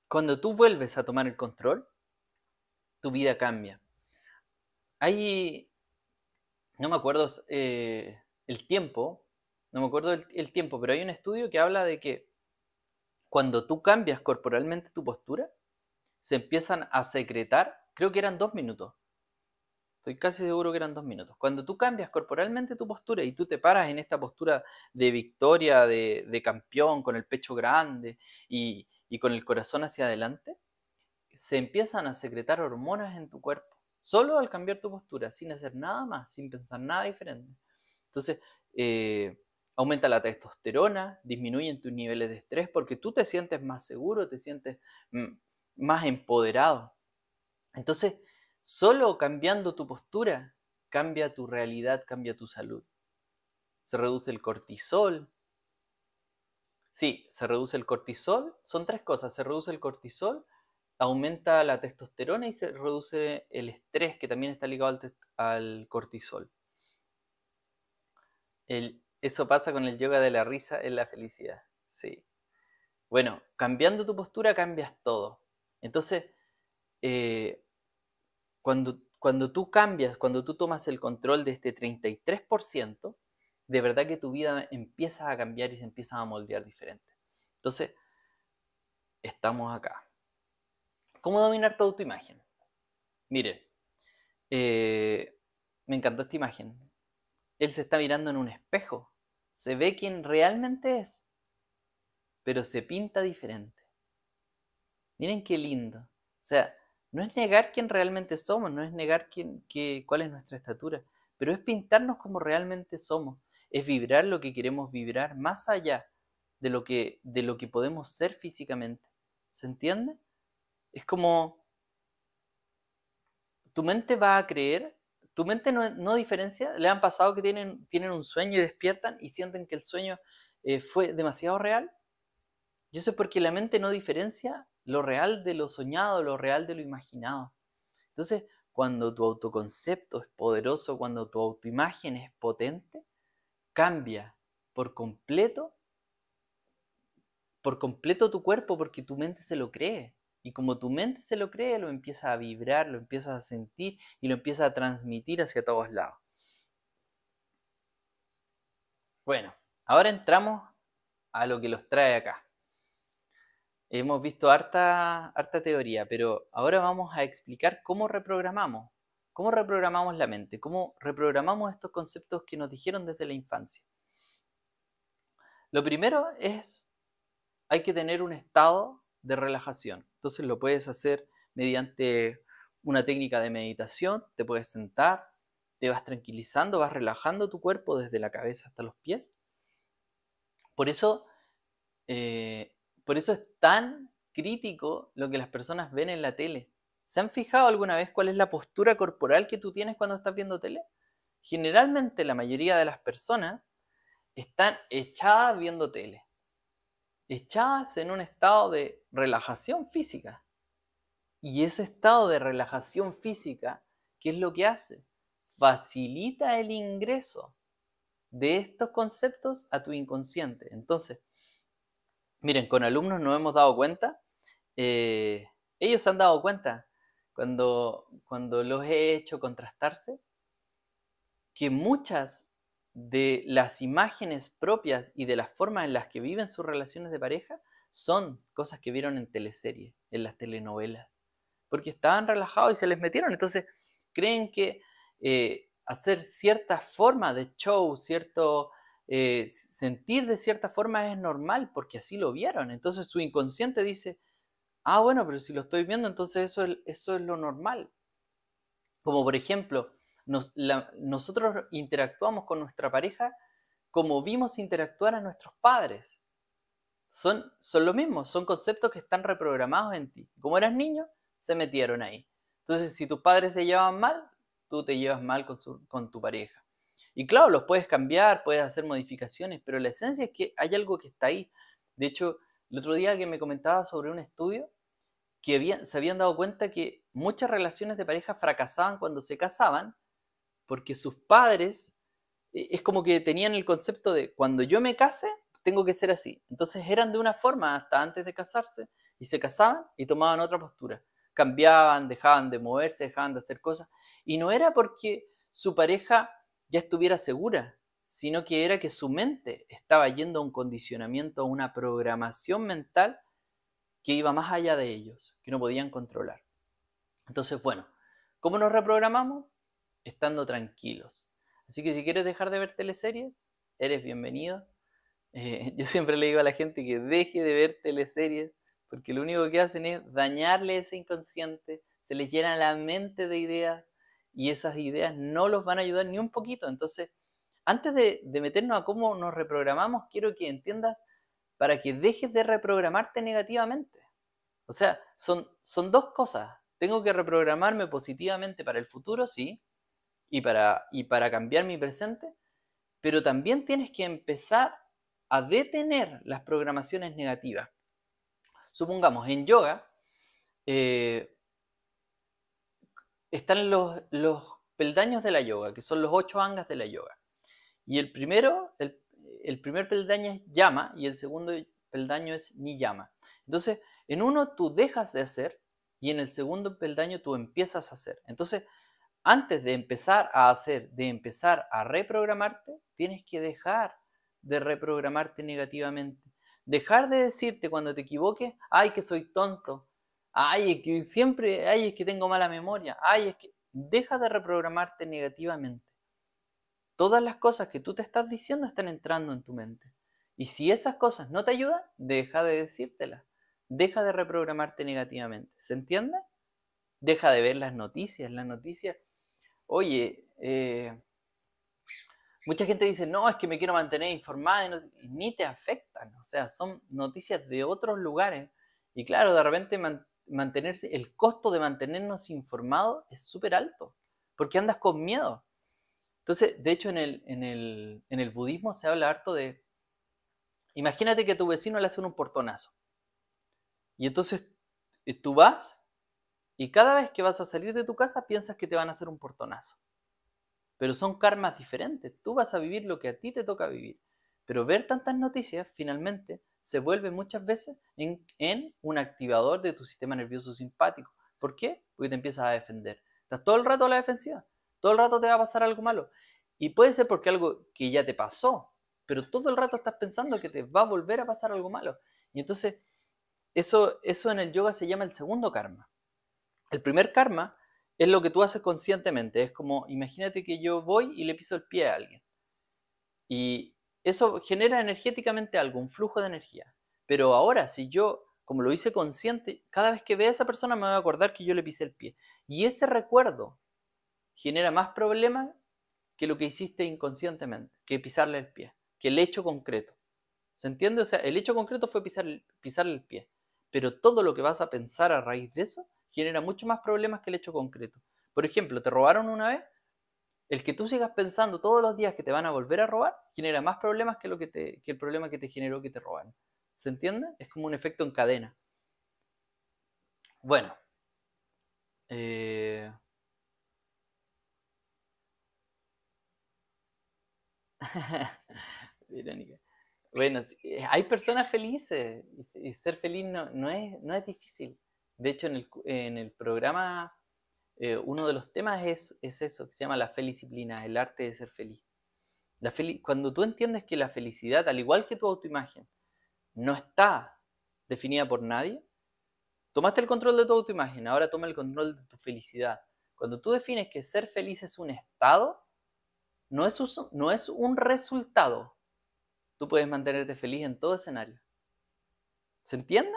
cuando tú vuelves a tomar el control, tu vida cambia. Hay, no me acuerdo eh, el tiempo, no me acuerdo el tiempo, pero hay un estudio que habla de que cuando tú cambias corporalmente tu postura, se empiezan a secretar Creo que eran dos minutos. Estoy casi seguro que eran dos minutos. Cuando tú cambias corporalmente tu postura y tú te paras en esta postura de victoria, de, campeón, con el pecho grande y, con el corazón hacia adelante, se empiezan a secretar hormonas en tu cuerpo. Solo al cambiar tu postura, sin hacer nada más, sin pensar nada diferente. Entonces, eh, aumenta la testosterona, disminuyen tus niveles de estrés porque tú te sientes más seguro, te sientes mm, más empoderado. Entonces, solo cambiando tu postura cambia tu realidad, cambia tu salud. Se reduce el cortisol. Sí, se reduce el cortisol. Son tres cosas. Se reduce el cortisol, aumenta la testosterona y se reduce el estrés que también está ligado al, cortisol. eso pasa con el yoga de la risa en la felicidad. Sí. Bueno, cambiando tu postura cambias todo. Entonces, eh, cuando, cuando tú cambias, cuando tú tomas el control de este 33%, de verdad que tu vida empieza a cambiar y se empieza a moldear diferente. Entonces, estamos acá. ¿Cómo dominar toda tu imagen? Mire, eh, me encantó esta imagen. Él se está mirando en un espejo. Se ve quién realmente es, pero se pinta diferente. Miren qué lindo. O sea, no es negar quién realmente somos, no es negar quién, qué, cuál es nuestra estatura, pero es pintarnos como realmente somos, es vibrar lo que queremos vibrar más allá de lo que, de lo que podemos ser físicamente. ¿Se entiende? Es como tu mente va a creer, tu mente no, diferencia, le han pasado que tienen, tienen un sueño y despiertan y sienten que el sueño eh, fue demasiado real. Yo sé porque la mente no diferencia lo real de lo soñado, lo real de lo imaginado. Entonces, cuando tu autoconcepto es poderoso, cuando tu autoimagen es potente, cambia por completo, por completo tu cuerpo porque tu mente se lo cree. Y como tu mente se lo cree, lo empieza a vibrar, lo empieza a sentir y lo empieza a transmitir hacia todos lados. Bueno, ahora entramos a lo que los trae acá. Hemos visto harta, harta teoría, pero ahora vamos a explicar cómo reprogramamos, cómo reprogramamos la mente, cómo reprogramamos estos conceptos que nos dijeron desde la infancia. Lo primero es, hay que tener un estado de relajación. Entonces lo puedes hacer mediante una técnica de meditación, te puedes sentar, te vas tranquilizando, vas relajando tu cuerpo desde la cabeza hasta los pies. Por eso eh, por eso es tan crítico lo que las personas ven en la tele. ¿Se han fijado alguna vez cuál es la postura corporal que tú tienes cuando estás viendo tele? Generalmente la mayoría de las personas están echadas viendo tele, echadas en un estado de relajación física. Y ese estado de relajación física, ¿qué es lo que hace? Facilita el ingreso de estos conceptos a tu inconsciente. Entonces, Miren, con alumnos nos hemos dado cuenta, eh, ellos han dado cuenta cuando, cuando los he hecho contrastarse, que muchas de las imágenes propias y de las formas en las que viven sus relaciones de pareja son cosas que vieron en teleseries, en las telenovelas, porque estaban relajados y se les metieron. Entonces, creen que eh, hacer cierta forma de show, cierto eh, sentir de cierta forma es normal porque así lo vieron. Entonces su inconsciente dice, ah, bueno, pero si lo estoy viendo, entonces eso es, eso es lo normal. Como por ejemplo, nosotros interactuamos con nuestra pareja como vimos interactuar a nuestros padres. Son, son lo mismo, son conceptos que están reprogramados en ti. Como eras niño, se metieron ahí. Entonces, si tus padres se llevan mal, tú te llevas mal con tu pareja. Y claro, los puedes cambiar, puedes hacer modificaciones, pero la esencia es que hay algo que está ahí. De hecho, el otro día que me comentaba sobre un estudio que se habían dado cuenta que muchas relaciones de pareja fracasaban cuando se casaban porque sus padres eh, es como que tenían el concepto de cuando yo me case tengo que ser así. Entonces eran de una forma hasta antes de casarse y se casaban y tomaban otra postura. Cambiaban, dejaban de moverse, dejaban de hacer cosas. Y no era porque su pareja ya estuviera segura, sino que era que su mente estaba yendo a un condicionamiento, a una programación mental que iba más allá de ellos, que no podían controlar. Entonces, bueno, ¿cómo nos reprogramamos? Estando tranquilos. Así que si quieres dejar de ver teleseries, eres bienvenido. Eh, yo siempre le digo a la gente que deje de ver teleseries, porque lo único que hacen es dañarle ese inconsciente, se les llena la mente de ideas, y esas ideas no los van a ayudar ni un poquito. Entonces, antes de, meternos a cómo nos reprogramamos, quiero que entiendas para que dejes de reprogramarte negativamente. O sea, son, son dos cosas. Tengo que reprogramarme positivamente para el futuro, sí, y para, y para cambiar mi presente, pero también tienes que empezar a detener las programaciones negativas. Supongamos, en yoga, eh, están los, peldaños de la yoga, que son los ocho angas de la yoga. Y el primero, el, el primer peldaño es llama y el segundo peldaño es llama Entonces, en uno tú dejas de hacer y en el segundo peldaño tú empiezas a hacer. Entonces, antes de empezar a hacer, de empezar a reprogramarte, tienes que dejar de reprogramarte negativamente. Dejar de decirte cuando te equivoques, ay, que soy tonto, ay, es que siempre, ay, es que tengo mala memoria, ay, es que deja de reprogramarte negativamente. Todas las cosas que tú te estás diciendo están entrando en tu mente. Y si esas cosas no te ayudan, deja de decírtelas. Deja de reprogramarte negativamente. ¿Se entiende? Deja de ver las noticias. Las noticias, oye, eh, mucha gente dice, no, es que me quiero mantener informada ni te afectan. O sea, son noticias de otros lugares. Y claro, de repente mantenerse, el costo de mantenernos informados es súper alto, porque andas con miedo. Entonces, de hecho, en el, en el budismo se habla harto de, imagínate que tu vecino le hace un portonazo. Y entonces eh, tú vas y cada vez que vas a salir de tu casa piensas que te van a hacer un portonazo. Pero son karmas diferentes. Tú vas a vivir lo que a ti te toca vivir. Pero ver tantas noticias finalmente se vuelve muchas veces en, un activador de tu sistema nervioso simpático. ¿Por qué? Porque te empiezas a defender. Estás todo el rato a la defensiva. Todo el rato te va a pasar algo malo. Y puede ser porque algo que ya te pasó, pero todo el rato estás pensando que te va a volver a pasar algo malo. Y entonces, eso, eso en el yoga se llama el segundo karma. El primer karma es lo que tú haces conscientemente. Es como, imagínate que yo voy y le piso el pie a alguien. Y, eso genera energéticamente algo, un flujo de energía. Pero ahora, si yo, como lo hice consciente, cada vez que vea a esa persona me voy a acordar que yo le pisé el pie. Y ese recuerdo genera más problemas que lo que hiciste inconscientemente, que pisarle el pie, que el hecho concreto. ¿Se entiende? O sea, el hecho concreto fue pisar, pisarle el pie. Pero todo lo que vas a pensar a raíz de eso genera mucho más problemas que el hecho concreto. Por ejemplo, te robaron una vez, el que tú sigas pensando todos los días que te van a volver a robar genera más problemas que, lo que, el problema que te generó que te roban. ¿Se entiende? Es como un efecto en cadena. Bueno. Eh, bueno, eh, hay personas felices y ser feliz no, no, es, no es difícil. De hecho, en el, en el programa eh, uno de los temas es, eso, que se llama la felicidad, el arte de ser feliz. cuando tú entiendes que la felicidad, al igual que tu autoimagen, no está definida por nadie, tomaste el control de tu autoimagen, ahora toma el control de tu felicidad. Cuando tú defines que ser feliz es un estado, no es un resultado. Tú puedes mantenerte feliz en todo escenario. ¿Se entiende?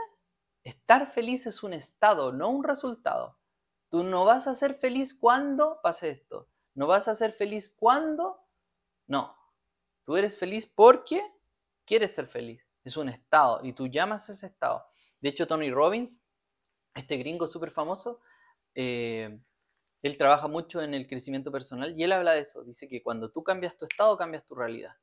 Estar feliz es un estado, no un resultado. Tú no vas a ser feliz cuando pase esto. No vas a ser feliz cuando... No. Tú eres feliz porque quieres ser feliz. Es un estado y tú llamas ese estado. De hecho, Tony Robbins, este gringo súper famoso, eh, él trabaja mucho en el crecimiento personal y él habla de eso. Dice que cuando tú cambias tu estado, cambias tu realidad.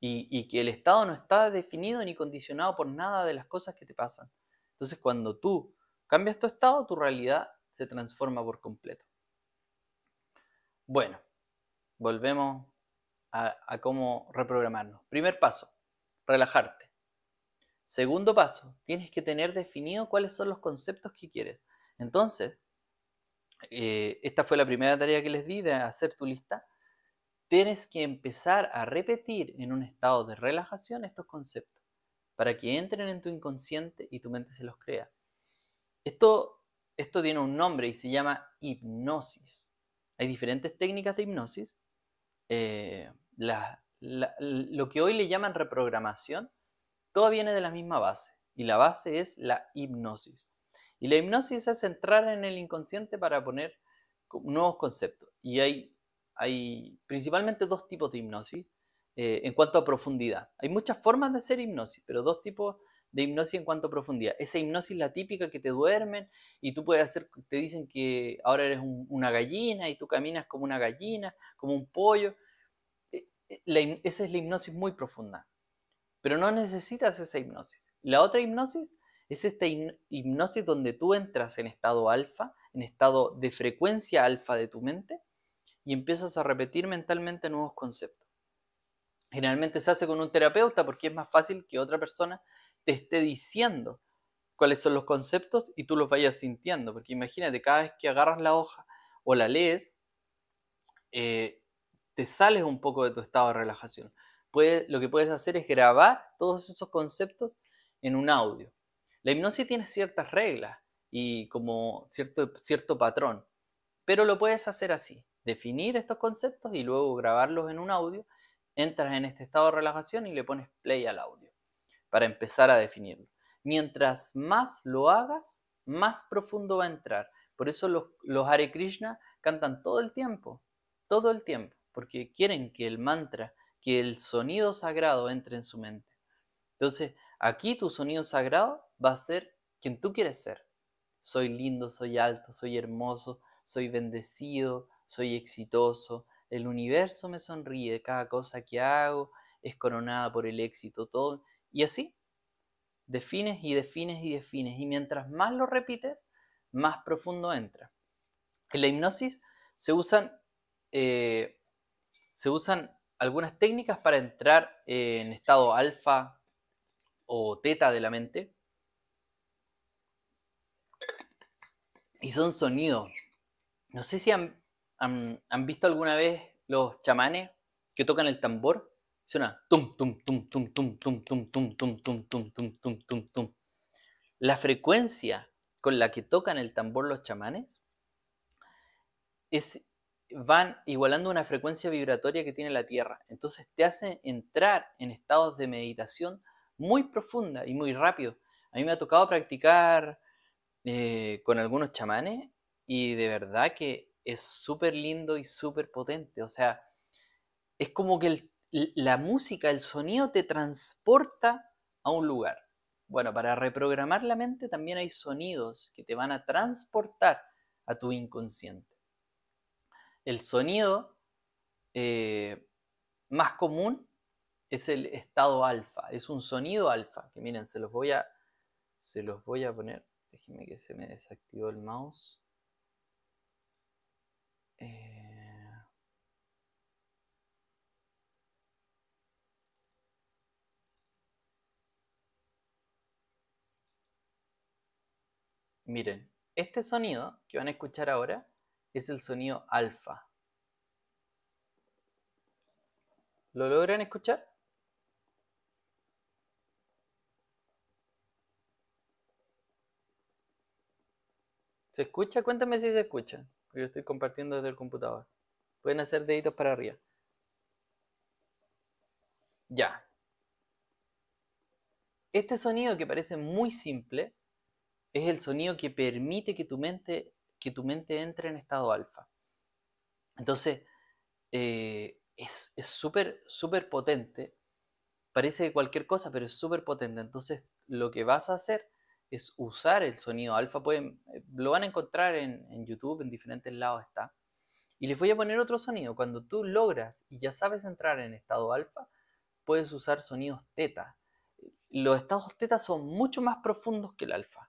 Y, y, que el estado no está definido ni condicionado por nada de las cosas que te pasan. Entonces, cuando tú cambias tu estado, tu realidad se transforma por completo. Bueno, volvemos a, cómo reprogramarnos. Primer paso, relajarte. Segundo paso, tienes que tener definido cuáles son los conceptos que quieres. Entonces, eh, esta fue la primera tarea que les di de hacer tu lista. Tienes que empezar a repetir en un estado de relajación estos conceptos para que entren en tu inconsciente y tu mente se los crea. Esto esto tiene un nombre y se llama hipnosis. Hay diferentes técnicas de hipnosis. Eh, lo que hoy le llaman reprogramación, todo viene de la misma base. Y la base es la hipnosis. Y la hipnosis es entrar en el inconsciente para poner nuevos conceptos. Y hay, hay principalmente dos tipos de hipnosis eh, en cuanto a profundidad. Hay muchas formas de hacer hipnosis, pero dos tipos de hipnosis en cuanto a profundidad. Esa hipnosis la típica que te duermen y tú puedes hacer, te dicen que ahora eres una gallina y tú caminas como una gallina, como un pollo. Eh, eh, esa es la hipnosis muy profunda. Pero no necesitas esa hipnosis. La otra hipnosis es esta hipnosis donde tú entras en estado alfa, en estado de frecuencia alfa de tu mente y empiezas a repetir mentalmente nuevos conceptos. Generalmente se hace con un terapeuta porque es más fácil que otra persona te esté diciendo cuáles son los conceptos y tú los vayas sintiendo. Porque imagínate, cada vez que agarras la hoja o la lees, eh, te sales un poco de tu estado de relajación. lo que puedes hacer es grabar todos esos conceptos en un audio. La hipnosis tiene ciertas reglas y como cierto, cierto patrón, pero lo puedes hacer así, definir estos conceptos y luego grabarlos en un audio, entras en este estado de relajación y le pones play al audio para empezar a definirlo. Mientras más lo hagas, más profundo va a entrar. Por eso los, Hare Krishna cantan todo el tiempo, todo el tiempo, porque quieren que el mantra, que el sonido sagrado entre en su mente. Entonces, aquí tu sonido sagrado va a ser quien tú quieres ser. Soy lindo, soy alto, soy hermoso, soy bendecido, soy exitoso, el universo me sonríe, cada cosa que hago es coronada por el éxito, todo. Y así, defines y defines y defines. Y mientras más lo repites, más profundo entra. En la hipnosis se usan, eh, se usan algunas técnicas para entrar en estado alfa o teta de la mente. Y son sonidos. No sé si han visto alguna vez los chamanes que tocan el tambor Suena tum, tum, tum, tum, tum, tum, tum, tum, tum, tum, tum, tum, tum, tum, tum. La frecuencia con la que tocan el tambor los chamanes es, van igualando una frecuencia vibratoria que tiene la Tierra. Entonces te hacen entrar en estados de meditación muy profunda y muy rápido. A mí me ha tocado practicar con algunos chamanes y de verdad que es súper lindo y súper potente. O sea, es como que el la música, el sonido te transporta a un lugar. Bueno, para reprogramar la mente también hay sonidos que te van a transportar a tu inconsciente. El sonido eh, más común es el estado alfa, es un sonido alfa, que miren, se los voy a, se los voy a poner, déjenme que se me desactivó el mouse. Eh, Miren, este sonido que van a escuchar ahora es el sonido alfa. ¿Lo logran escuchar? ¿Se escucha? Cuéntame si se escucha. Yo estoy compartiendo desde el computador. Pueden hacer deditos para arriba. Ya. Este sonido que parece muy simple es el sonido que permite que tu mente, que tu mente entre en estado alfa. Entonces, eh, es súper, potente. Parece cualquier cosa, pero es súper potente. Entonces, lo que vas a hacer es usar el sonido alfa. Pueden, eh, lo van a encontrar en, en YouTube, en diferentes lados está. Y les voy a poner otro sonido. Cuando tú logras y ya sabes entrar en estado alfa, puedes usar sonidos teta. Los estados teta son mucho más profundos que el alfa.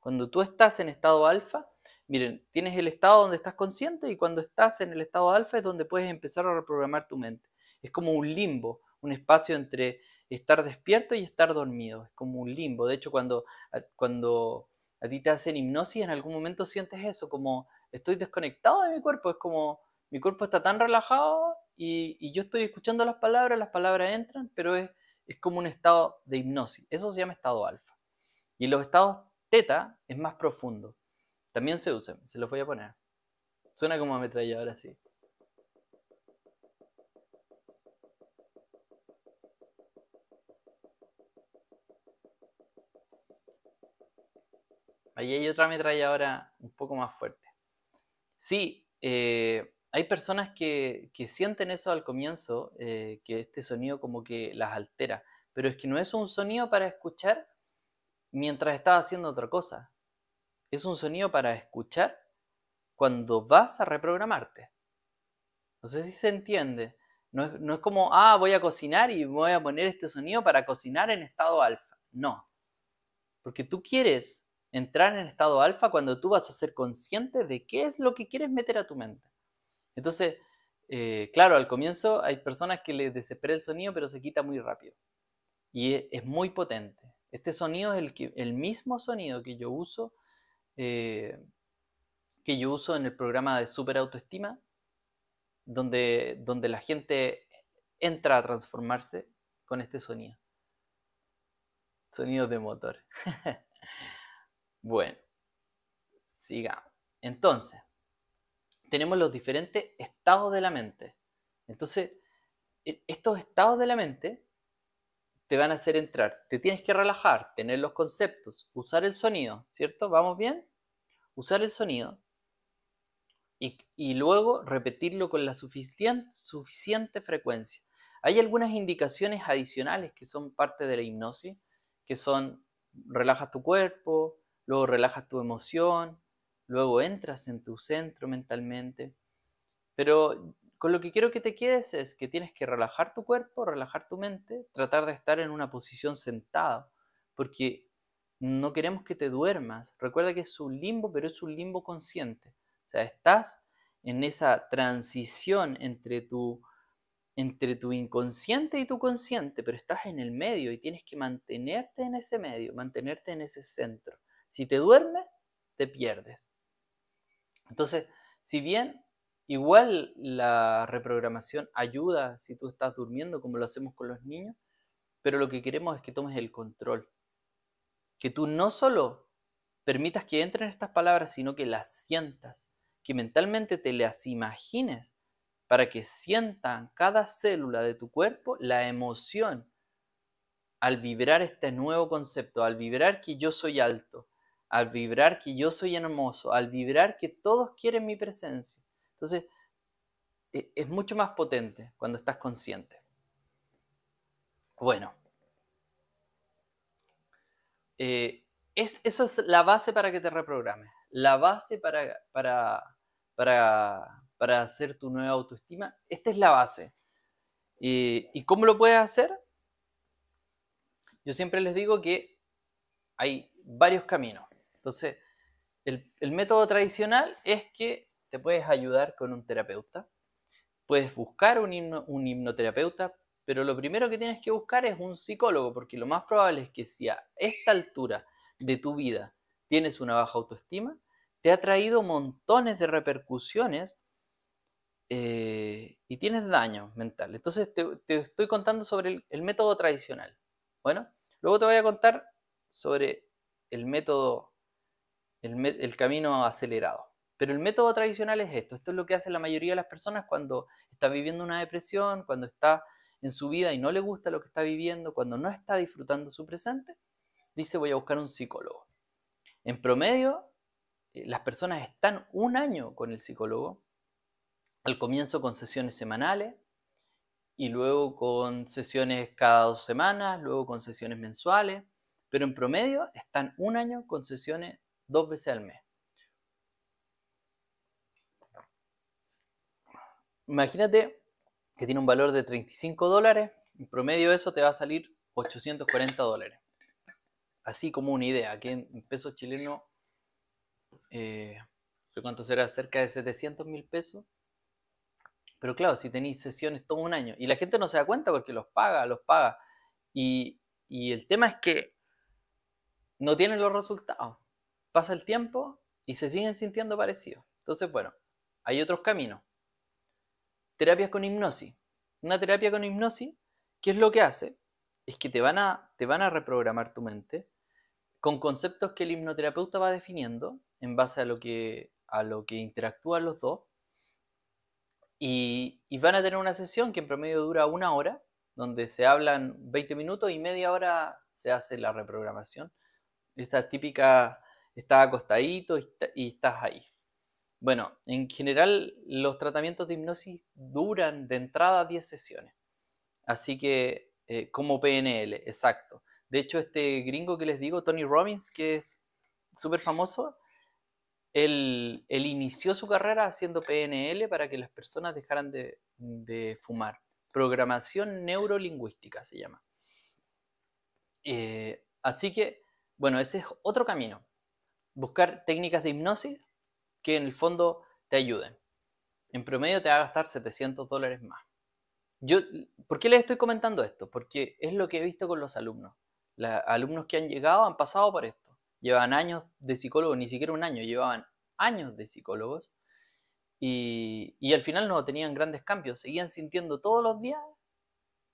Cuando tú estás en estado alfa, miren, tienes el estado donde estás consciente y cuando estás en el estado alfa es donde puedes empezar a reprogramar tu mente. Es como un limbo, un espacio entre estar despierto y estar dormido. Es como un limbo. De hecho, cuando, cuando a ti te hacen hipnosis, en algún momento sientes eso, como estoy desconectado de mi cuerpo. Es como mi cuerpo está tan relajado y, yo estoy escuchando las palabras, las palabras entran, pero es, es como un estado de hipnosis. Eso se llama estado alfa. Y los estados teta es más profundo. También se usa, se los voy a poner. Suena como ametralladora sí. Ahí hay otra ametralladora un poco más fuerte. Sí, eh, hay personas que, sienten eso al comienzo, eh, que este sonido como que las altera, pero es que no es un sonido para escuchar mientras estás haciendo otra cosa. Es un sonido para escuchar cuando vas a reprogramarte. No sé si se entiende. No es, como, ah, voy a cocinar y voy a poner este sonido para cocinar en estado alfa. No. Porque tú quieres entrar en estado alfa cuando tú vas a ser consciente de qué es lo que quieres meter a tu mente. Entonces, eh, claro, al comienzo hay personas que les desespera el sonido, pero se quita muy rápido. Y es muy potente. Este sonido es el, mismo sonido que yo uso, eh, que yo uso en el programa de Super Autoestima, donde, donde la gente entra a transformarse con este sonido. Sonidos de motor. bueno, sigamos. Entonces, tenemos los diferentes estados de la mente. Entonces, e, estos estados de la mente te van a hacer entrar. Te tienes que relajar, tener los conceptos, usar el sonido, ¿cierto? ¿Vamos bien? Usar el sonido y, luego repetirlo con la suficiente, suficiente frecuencia. Hay algunas indicaciones adicionales que son parte de la hipnosis, que son relajas tu cuerpo, luego relajas tu emoción, luego entras en tu centro mentalmente. Pero con lo que quiero que te quedes es que tienes que relajar tu cuerpo, relajar tu mente, tratar de estar en una posición sentada, porque no queremos que te duermas. Recuerda que es un limbo, pero es un limbo consciente. O sea, estás en esa transición entre tu, entre tu inconsciente y tu consciente, pero estás en el medio y tienes que mantenerte en ese medio, mantenerte en ese centro. Si te duermes, te pierdes. Entonces, si bien Igual la reprogramación ayuda si tú estás durmiendo, como lo hacemos con los niños, pero lo que queremos es que tomes el control. Que tú no solo permitas que entren estas palabras, sino que las sientas, que mentalmente te las imagines para que sientan cada célula de tu cuerpo la emoción al vibrar este nuevo concepto, al vibrar que yo soy alto, al vibrar que yo soy hermoso, al vibrar que todos quieren mi presencia entonces, e, es mucho más potente cuando estás consciente. Bueno, eh, es, eso es la base para que te reprogrames, la base para, para, para, para hacer tu nueva autoestima. Esta es la base. ¿Y cómo lo puedes hacer? Yo siempre les digo que hay varios caminos. Entonces, el método tradicional es que te puedes ayudar con un terapeuta, puedes buscar un, hipnoterapeuta, pero lo primero que tienes que buscar es un psicólogo, porque lo más probable es que si a esta altura de tu vida tienes una baja autoestima, te ha traído montones de repercusiones eh, y tienes daño mental. Entonces te, estoy contando sobre el, método tradicional. Bueno, luego te voy a contar sobre el método, el camino acelerado. Pero el método tradicional es esto. Esto es lo que hace la mayoría de las personas cuando está viviendo una depresión, cuando está en su vida y no le gusta lo que está viviendo, cuando no está disfrutando su presente. Dice voy a buscar un psicólogo. En promedio, eh, las personas están un año con el psicólogo, al comienzo con sesiones semanales y luego con sesiones cada dos semanas, luego con sesiones mensuales, pero en promedio están un año con sesiones dos veces al mes. imagínate que tiene un valor de 35 dólares, en promedio eso te va a salir 840 dólares. Así como una idea, aquí en pesos chilenos, eh, sé cuánto será, cerca de 700 mil pesos. Pero claro, si tenéis sesiones todo un año, y la gente no se da cuenta porque los paga, los paga. y el tema es que no tienen los resultados. Pasa el tiempo y se siguen sintiendo parecidos. Entonces, bueno, hay otros caminos terapias con hipnosis. Una terapia con hipnosis, ¿qué es lo que hace? Es que te van a, te van a reprogramar tu mente con conceptos que el hipnoterapeuta va definiendo en base a lo que, a lo que interactúan los dos. Y, van a tener una sesión que en promedio dura una hora, donde se hablan 20 minutos y media hora se hace la reprogramación. Esta típica, estás acostadito y estás ahí. Bueno, en general los tratamientos de hipnosis duran de entrada 10 sesiones. Así que, eh, como PNL, exacto. De hecho, este gringo que les digo, Tony Robbins, que es súper famoso, él, inició su carrera haciendo PNL para que las personas dejaran de, fumar. Programación neurolingüística se llama. Eh, así que, bueno, ese es otro camino. Buscar técnicas de hipnosis que en el fondo te ayuden. En promedio te va a gastar 700 dólares más. Yo, ¿Por qué les estoy comentando esto? Porque es lo que he visto con los alumnos. Los alumnos que han llegado han pasado por esto. Llevan años de psicólogos, ni siquiera un año, llevaban años de psicólogos y, al final no tenían grandes cambios, seguían sintiendo todos los días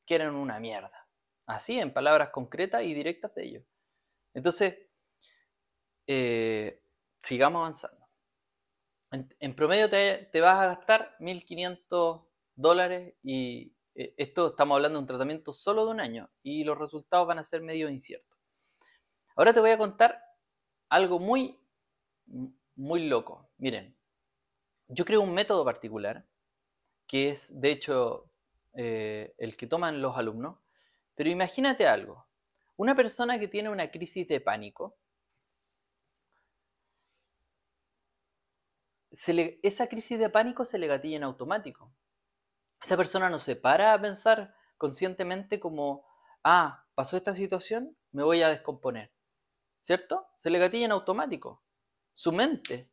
que eran una mierda. Así, en palabras concretas y directas de ellos. Entonces, eh, sigamos avanzando en, promedio te, vas a gastar 1.500 dólares y eh, esto estamos hablando de un tratamiento solo de un año y los resultados van a ser medio inciertos. Ahora te voy a contar algo muy, muy loco. Miren, yo creo un método particular que es de hecho eh, el que toman los alumnos, pero imagínate algo, una persona que tiene una crisis de pánico, esa crisis de pánico se le gatilla en automático. Esa persona no se para a pensar conscientemente como, ah, pasó esta situación, me voy a descomponer. ¿Cierto? Se le gatilla en automático. Su mente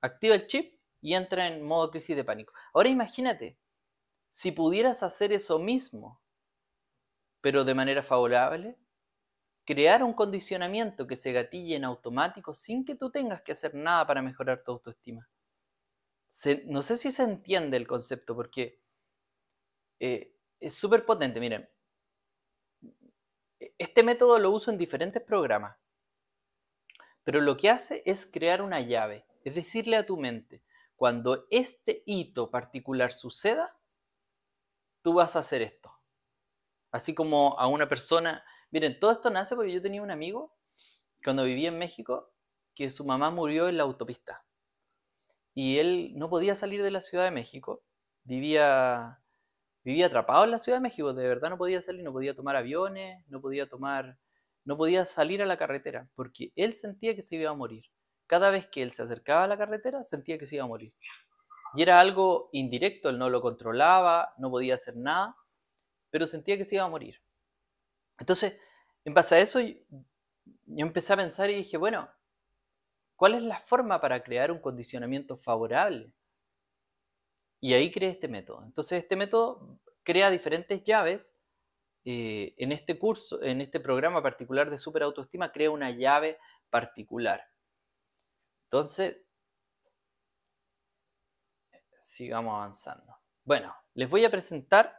activa el chip y entra en modo crisis de pánico. Ahora imagínate, si pudieras hacer eso mismo, pero de manera favorable, crear un condicionamiento que se gatille en automático sin que tú tengas que hacer nada para mejorar tu autoestima no sé si se entiende el concepto porque eh, es súper potente. Miren, e, este método lo uso en diferentes programas, pero lo que hace es crear una llave, es decirle a tu mente, cuando este hito particular suceda, tú vas a hacer esto. Así como a una persona, miren, todo esto nace porque yo tenía un amigo cuando vivía en México que su mamá murió en la autopista y él no podía salir de la Ciudad de México, vivía, vivía atrapado en la Ciudad de México, de verdad no podía salir, no podía tomar aviones, no podía tomar, no podía salir a la carretera, porque él sentía que se iba a morir. Cada vez que él se acercaba a la carretera, sentía que se iba a morir. Y era algo indirecto, él no lo controlaba, no podía hacer nada, pero sentía que se iba a morir. Entonces, en base a eso, yo empecé a pensar y dije, bueno, ¿Cuál es la forma para crear un condicionamiento favorable? Y ahí crea este método. Entonces, este método crea diferentes llaves. Eh, en este curso, en este programa particular de super autoestima, crea una llave particular. Entonces, sigamos avanzando. Bueno, les voy a presentar.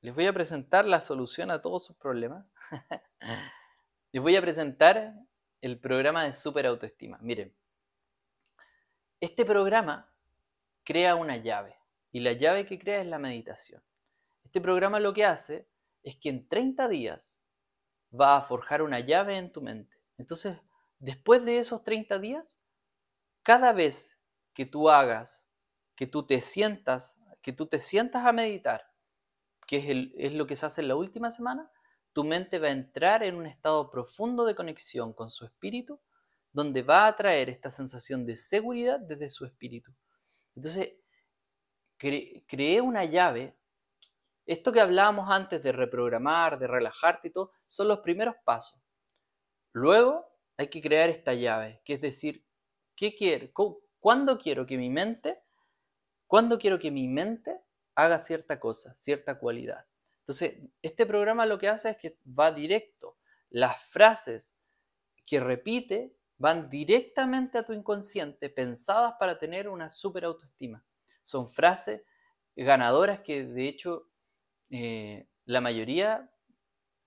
Les voy a presentar la solución a todos sus problemas. les voy a presentar el programa de super autoestima. Miren, este programa crea una llave y la llave que crea es la meditación. Este programa lo que hace es que en 30 días va a forjar una llave en tu mente. Entonces, después de esos 30 días, cada vez que tú hagas, que tú te sientas, que tú te sientas a meditar, que es, es lo que se hace en la última semana, tu mente va a entrar en un estado profundo de conexión con su espíritu, donde va a traer esta sensación de seguridad desde su espíritu. Entonces, cre creé una llave. Esto que hablábamos antes de reprogramar, de relajarte y todo, son los primeros pasos. Luego hay que crear esta llave, que es decir, ¿qué quiero? ¿Cuándo quiero que mi mente, cuándo quiero que mi mente haga cierta cosa, cierta cualidad? Entonces, este programa lo que hace es que va directo. Las frases que repite van directamente a tu inconsciente, pensadas para tener una super autoestima. Son frases ganadoras que de hecho eh, la mayoría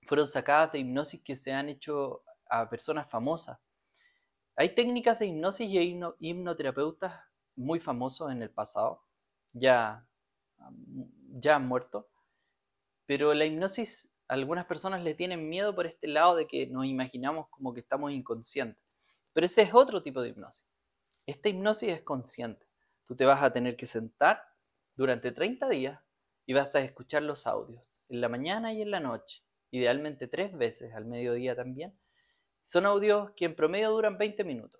fueron sacadas de hipnosis que se han hecho a personas famosas. Hay técnicas de hipnosis y hipnoterapeutas muy famosos en el pasado, ya, ya han muerto, pero la hipnosis, algunas personas le tienen miedo por este lado de que nos imaginamos como que estamos inconscientes. Pero ese es otro tipo de hipnosis. Esta hipnosis es consciente. Tú te vas a tener que sentar durante 30 días y vas a escuchar los audios, en la mañana y en la noche, idealmente tres veces, al mediodía también. Son audios que en promedio duran 20 minutos.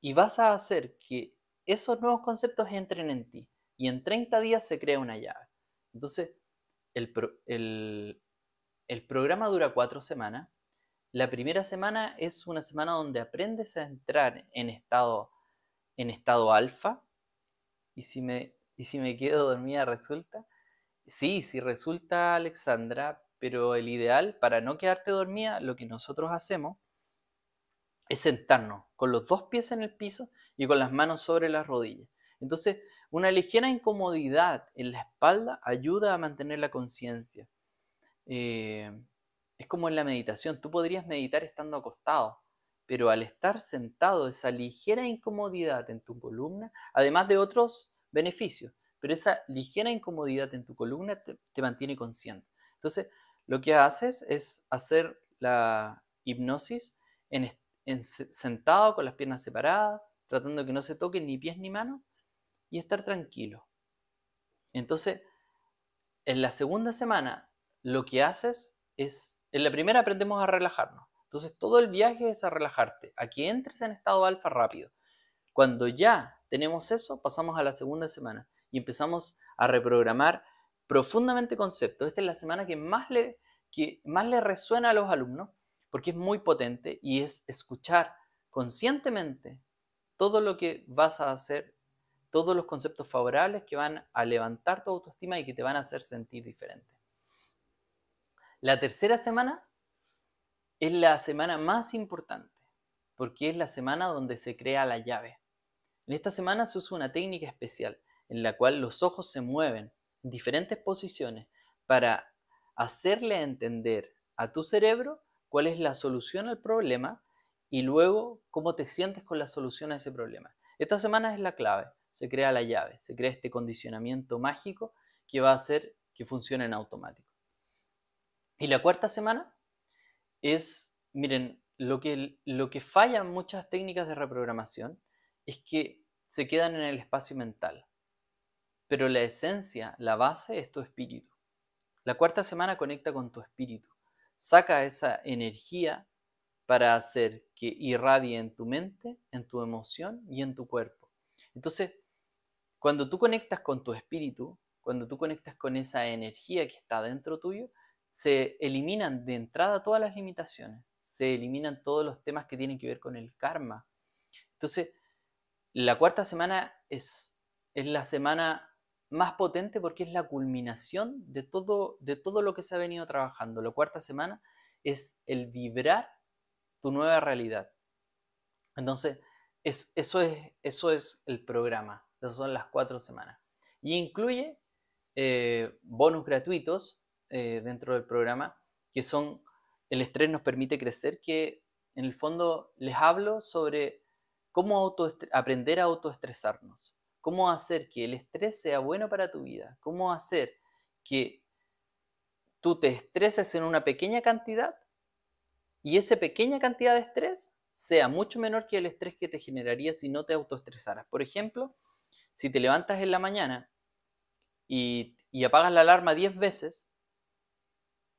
Y vas a hacer que esos nuevos conceptos entren en ti y en 30 días se crea una llave. Entonces, el, programa dura cuatro semanas. La primera semana es una semana donde aprendes a entrar en estado, en estado alfa. Y si, me, y si me quedo dormida, resulta. Sí, sí resulta, Alexandra, pero el ideal para no quedarte dormida, lo que nosotros hacemos es sentarnos con los dos pies en el piso y con las manos sobre las rodillas. Entonces, una ligera incomodidad en la espalda ayuda a mantener la conciencia. Eh, es como en la meditación, tú podrías meditar estando acostado, pero al estar sentado, esa ligera incomodidad en tu columna, además de otros beneficios, pero esa ligera incomodidad en tu columna te, mantiene consciente. Entonces, lo que haces es hacer la hipnosis en, sentado con las piernas separadas, tratando que no se toquen ni pies ni manos, y estar tranquilo. Entonces, en la segunda semana, lo que haces es, en la primera aprendemos a relajarnos. Entonces, todo el viaje es a relajarte, a que entres en estado alfa rápido. Cuando ya tenemos eso, pasamos a la segunda semana y empezamos a reprogramar profundamente conceptos. Esta es la semana que más le, que más le resuena a los alumnos porque es muy potente y es escuchar conscientemente todo lo que vas a hacer todos los conceptos favorables que van a levantar tu autoestima y que te van a hacer sentir diferente. La tercera semana es la semana más importante, porque es la semana donde se crea la llave. En esta semana se usa una técnica especial, en la cual los ojos se mueven en diferentes posiciones para hacerle entender a tu cerebro cuál es la solución al problema y luego cómo te sientes con la solución a ese problema. Esta semana es la clave se crea la llave, se crea este condicionamiento mágico que va a hacer que funcione en automático. Y la cuarta semana es, miren, lo que, lo que fallan muchas técnicas de reprogramación es que se quedan en el espacio mental, pero la esencia, la base es tu espíritu. La cuarta semana conecta con tu espíritu, saca esa energía para hacer que irradie en tu mente, en tu emoción y en tu cuerpo. Entonces, cuando tú conectas con tu espíritu, cuando tú conectas con esa energía que está dentro tuyo, se eliminan de entrada todas las limitaciones, se eliminan todos los temas que tienen que ver con el karma. Entonces, la cuarta semana es, es la semana más potente porque es la culminación de todo, de todo lo que se ha venido trabajando. La cuarta semana es el vibrar tu nueva realidad. Entonces, eso, es, eso es el programa. Esas son las cuatro semanas. Y incluye Bonos eh, bonus gratuitos eh, dentro del programa, que son El estrés nos permite crecer, que en el fondo les hablo sobre cómo aprender a autoestresarnos, cómo hacer que el estrés sea bueno para tu vida, cómo hacer que tú te estreses en una pequeña cantidad y esa pequeña cantidad de estrés sea mucho menor que el estrés que te generaría si no te autoestresaras. Por ejemplo, si te levantas en la mañana y, apagas la alarma 10 veces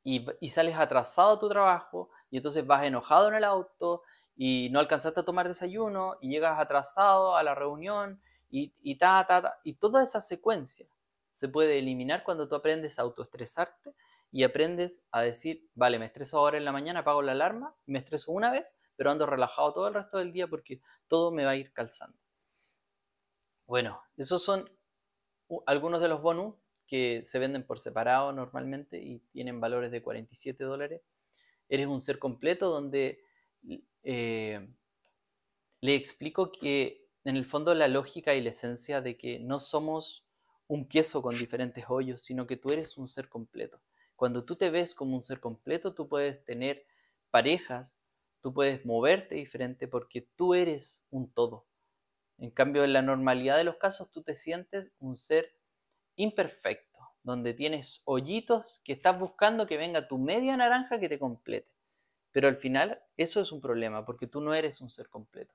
y, sales atrasado a tu trabajo y entonces vas enojado en el auto y no alcanzaste a tomar desayuno y llegas atrasado a la reunión y, y ta, ta, ta, y toda esa secuencia se puede eliminar cuando tú aprendes a autoestresarte y aprendes a decir, vale, me estreso ahora en la mañana, apago la alarma, me estreso una vez, pero ando relajado todo el resto del día porque todo me va a ir calzando. Bueno, esos son algunos de los bonus que se venden por separado normalmente y tienen valores de 47 dólares. Eres un ser completo donde eh, le explico que en el fondo la lógica y la esencia de que no somos un queso con diferentes hoyos, sino que tú eres un ser completo. Cuando tú te ves como un ser completo, tú puedes tener parejas, tú puedes moverte diferente porque tú eres un todo. En cambio, en la normalidad de los casos, tú te sientes un ser imperfecto, donde tienes hoyitos que estás buscando que venga tu media naranja que te complete. Pero al final, eso es un problema, porque tú no eres un ser completo.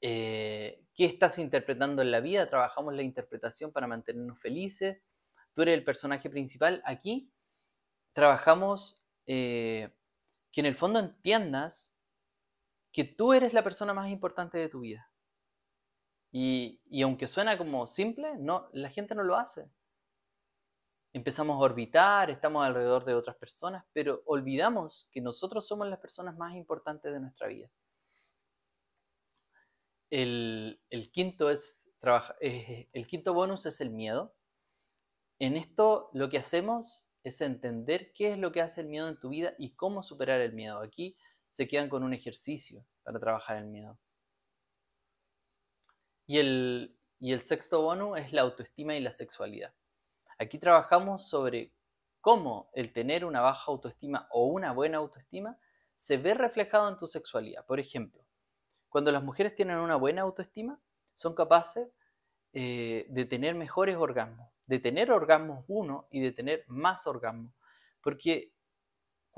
Eh, ¿Qué estás interpretando en la vida? Trabajamos la interpretación para mantenernos felices. Tú eres el personaje principal. Aquí trabajamos eh, que en el fondo entiendas que tú eres la persona más importante de tu vida. Y, aunque suena como simple, no, la gente no lo hace. Empezamos a orbitar, estamos alrededor de otras personas, pero olvidamos que nosotros somos las personas más importantes de nuestra vida. El, quinto, es, el quinto bonus es el miedo. En esto lo que hacemos es entender qué es lo que hace el miedo en tu vida y cómo superar el miedo. Aquí se quedan con un ejercicio para trabajar el miedo. Y el, y el sexto bono es la autoestima y la sexualidad. Aquí trabajamos sobre cómo el tener una baja autoestima o una buena autoestima se ve reflejado en tu sexualidad. Por ejemplo, cuando las mujeres tienen una buena autoestima, son capaces eh, de tener mejores orgasmos, de tener orgasmos uno y de tener más orgasmos, porque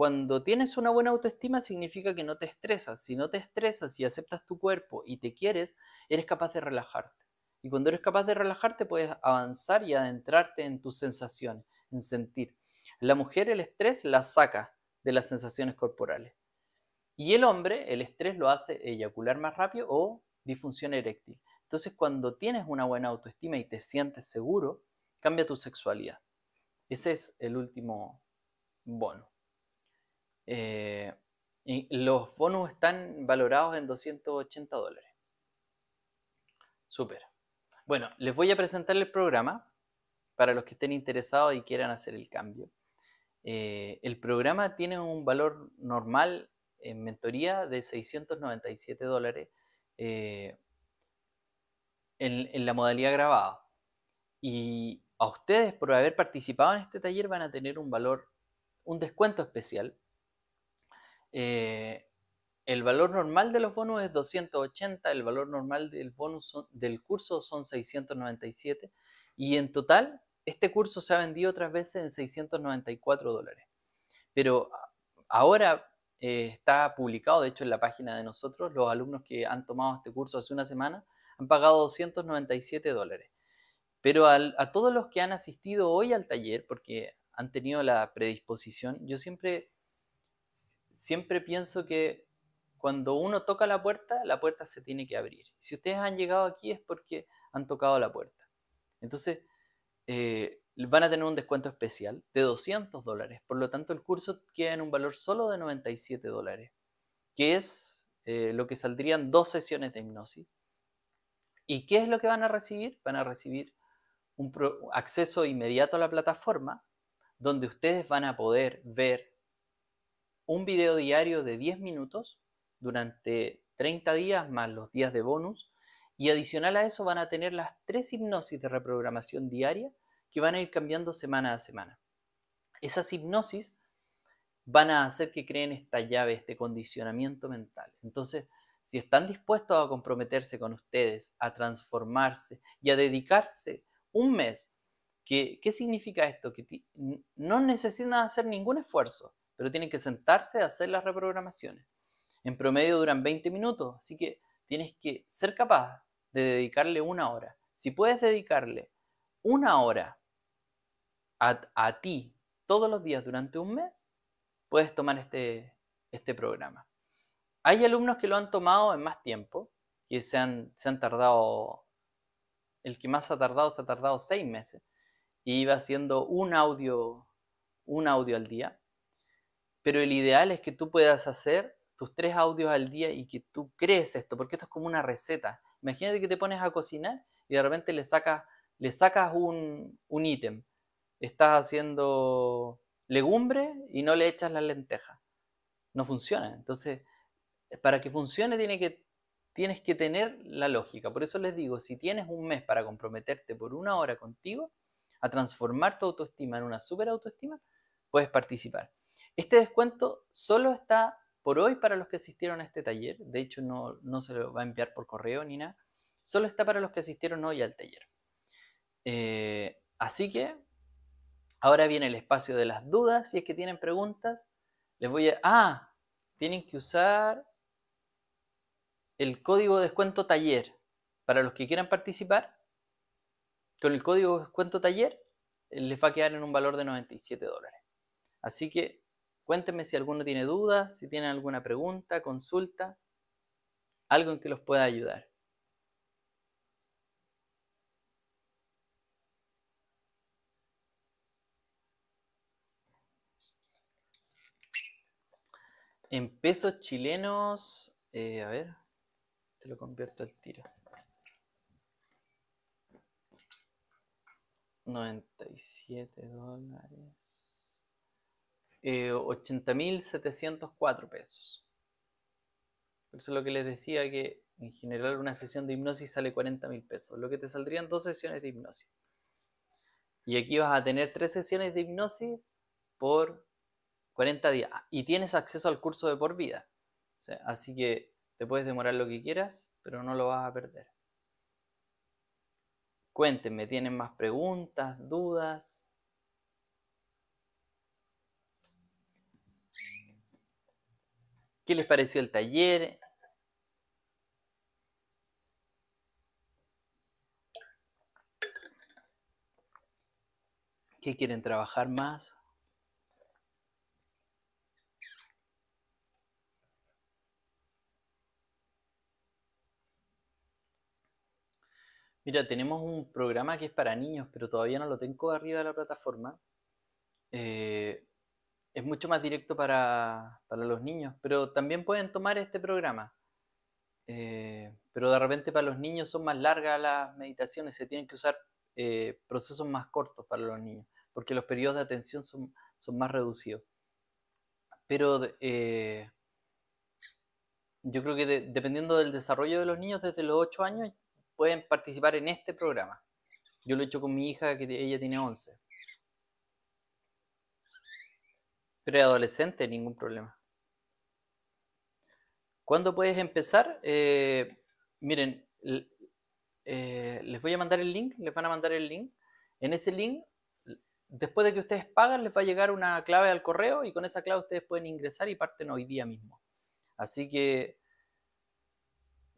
cuando tienes una buena autoestima significa que no te estresas. Si no te estresas y aceptas tu cuerpo y te quieres, eres capaz de relajarte. Y cuando eres capaz de relajarte puedes avanzar y adentrarte en tus sensaciones, en sentir. La mujer el estrés la saca de las sensaciones corporales. Y el hombre el estrés lo hace eyacular más rápido o disfunción eréctil. Entonces cuando tienes una buena autoestima y te sientes seguro, cambia tu sexualidad. Ese es el último bono. Eh, los bonos están valorados en 280 dólares. Súper. Bueno, les voy a presentar el programa para los que estén interesados y quieran hacer el cambio. Eh, el programa tiene un valor normal en mentoría de 697 dólares eh, en, la modalidad grabada. Y a ustedes por haber participado en este taller van a tener un valor, un descuento especial eh, el valor normal de los bonos es 280, el valor normal del bonus del curso son 697 y en total este curso se ha vendido otras veces en 694 dólares. Pero ahora eh, está publicado, de hecho en la página de nosotros, los alumnos que han tomado este curso hace una semana han pagado 297 dólares. Pero a todos los que han asistido hoy al taller, porque han tenido la predisposición, yo siempre siempre pienso que cuando uno toca la puerta, la puerta se tiene que abrir. Si ustedes han llegado aquí es porque han tocado la puerta. Entonces, eh, van a tener un descuento especial de 200 dólares. Por lo tanto, el curso queda en un valor solo de 97 dólares, que es eh, lo que saldrían dos sesiones de hipnosis. ¿Y qué es lo que van a recibir? Van a recibir un acceso inmediato a la plataforma, donde ustedes van a poder ver un video diario de 10 minutos durante 30 días más los días de bonus y adicional a eso van a tener las tres hipnosis de reprogramación diaria que van a ir cambiando semana a semana. Esas hipnosis van a hacer que creen esta llave, este condicionamiento mental. Entonces, si están dispuestos a comprometerse con ustedes, a transformarse y a dedicarse un mes, ¿qué, qué significa esto? Que no necesitan hacer ningún esfuerzo pero tienen que sentarse a hacer las reprogramaciones. En promedio duran 20 minutos, así que tienes que ser capaz de dedicarle una hora. Si puedes dedicarle una hora a, ti todos los días durante un mes, puedes tomar este, este programa. Hay alumnos que lo han tomado en más tiempo, que se han, se han tardado, el que más ha tardado, se ha tardado seis meses, y iba haciendo un audio, un audio al día. Pero el ideal es que tú puedas hacer tus tres audios al día y que tú crees esto, porque esto es como una receta. Imagínate que te pones a cocinar y de repente le sacas, le sacas un ítem. Estás haciendo legumbre y no le echas la lentejas. No funciona. Entonces, para que funcione tiene que, tienes que tener la lógica. Por eso les digo, si tienes un mes para comprometerte por una hora contigo, a transformar tu autoestima en una super autoestima, puedes participar. Este descuento solo está por hoy para los que asistieron a este taller. De hecho, no, se lo va a enviar por correo ni nada. Solo está para los que asistieron hoy al taller. Eh, así que ahora viene el espacio de las dudas. Si es que tienen preguntas, les voy a... Ah, tienen que usar el código de descuento taller. Para los que quieran participar, con el código descuento taller eh, les va a quedar en un valor de 97 dólares. Así que Cuéntenme si alguno tiene dudas, si tienen alguna pregunta, consulta, algo en que los pueda ayudar. En pesos chilenos, eh, a ver, te lo convierto al tiro. 97 dólares eh, 80.704 pesos. Eso es lo que les decía que en general una sesión de hipnosis sale 40.000 pesos, lo que te saldrían dos sesiones de hipnosis. Y aquí vas a tener tres sesiones de hipnosis por 40 días. Y tienes acceso al curso de por vida. así que te puedes demorar lo que quieras, pero no lo vas a perder. Cuéntenme, ¿tienen más preguntas, dudas? ¿Qué les pareció el taller? ¿Qué quieren trabajar más? Mira, tenemos un programa que es para niños, pero todavía no lo tengo arriba de la plataforma. Eh, es mucho más directo para, los niños, pero también pueden tomar este programa. Eh, pero de repente para los niños son más largas las meditaciones, se tienen que usar eh, procesos más cortos para los niños, porque los periodos de atención son, son más reducidos. Pero eh, yo creo que dependiendo del desarrollo de los niños, desde los 8 años pueden participar en este programa. Yo lo he hecho con mi hija, que ella tiene 11. Preadolescente, ningún problema. ¿Cuándo puedes empezar? Eh, miren, eh, les voy a mandar el link, les van a mandar el link. En ese link, después de que ustedes pagan, les va a llegar una clave al correo y con esa clave ustedes pueden ingresar y parten hoy día mismo. Así que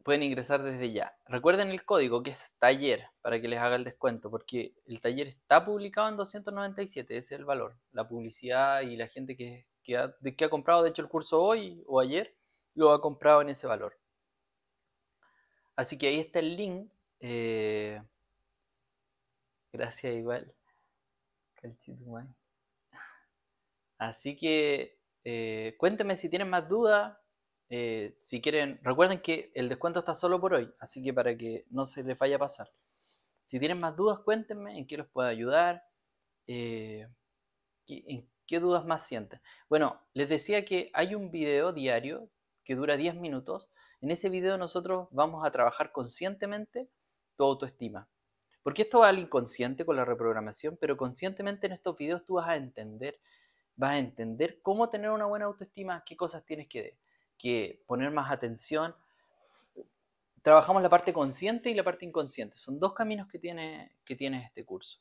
pueden ingresar desde ya. Recuerden el código que es taller para que les haga el descuento, porque el taller está publicado en 297, ese es el valor. La publicidad y la gente que, que, ha, que ha comprado, de hecho, el curso hoy o ayer, lo ha comprado en ese valor. Así que ahí está el link. Eh, gracias igual. Así que eh, cuénteme si tienen más dudas eh, si quieren, recuerden que el descuento está solo por hoy, así que para que no se les vaya a pasar. Si tienen más dudas, cuéntenme en qué los puedo ayudar, eh, en qué dudas más sienten. Bueno, les decía que hay un video diario que dura 10 minutos. En ese video nosotros vamos a trabajar conscientemente tu autoestima. Porque esto va al inconsciente con la reprogramación, pero conscientemente en estos videos tú vas a entender, vas a entender cómo tener una buena autoestima, qué cosas tienes que que poner más atención. Trabajamos la parte consciente y la parte inconsciente. Son dos caminos que tiene, que este curso.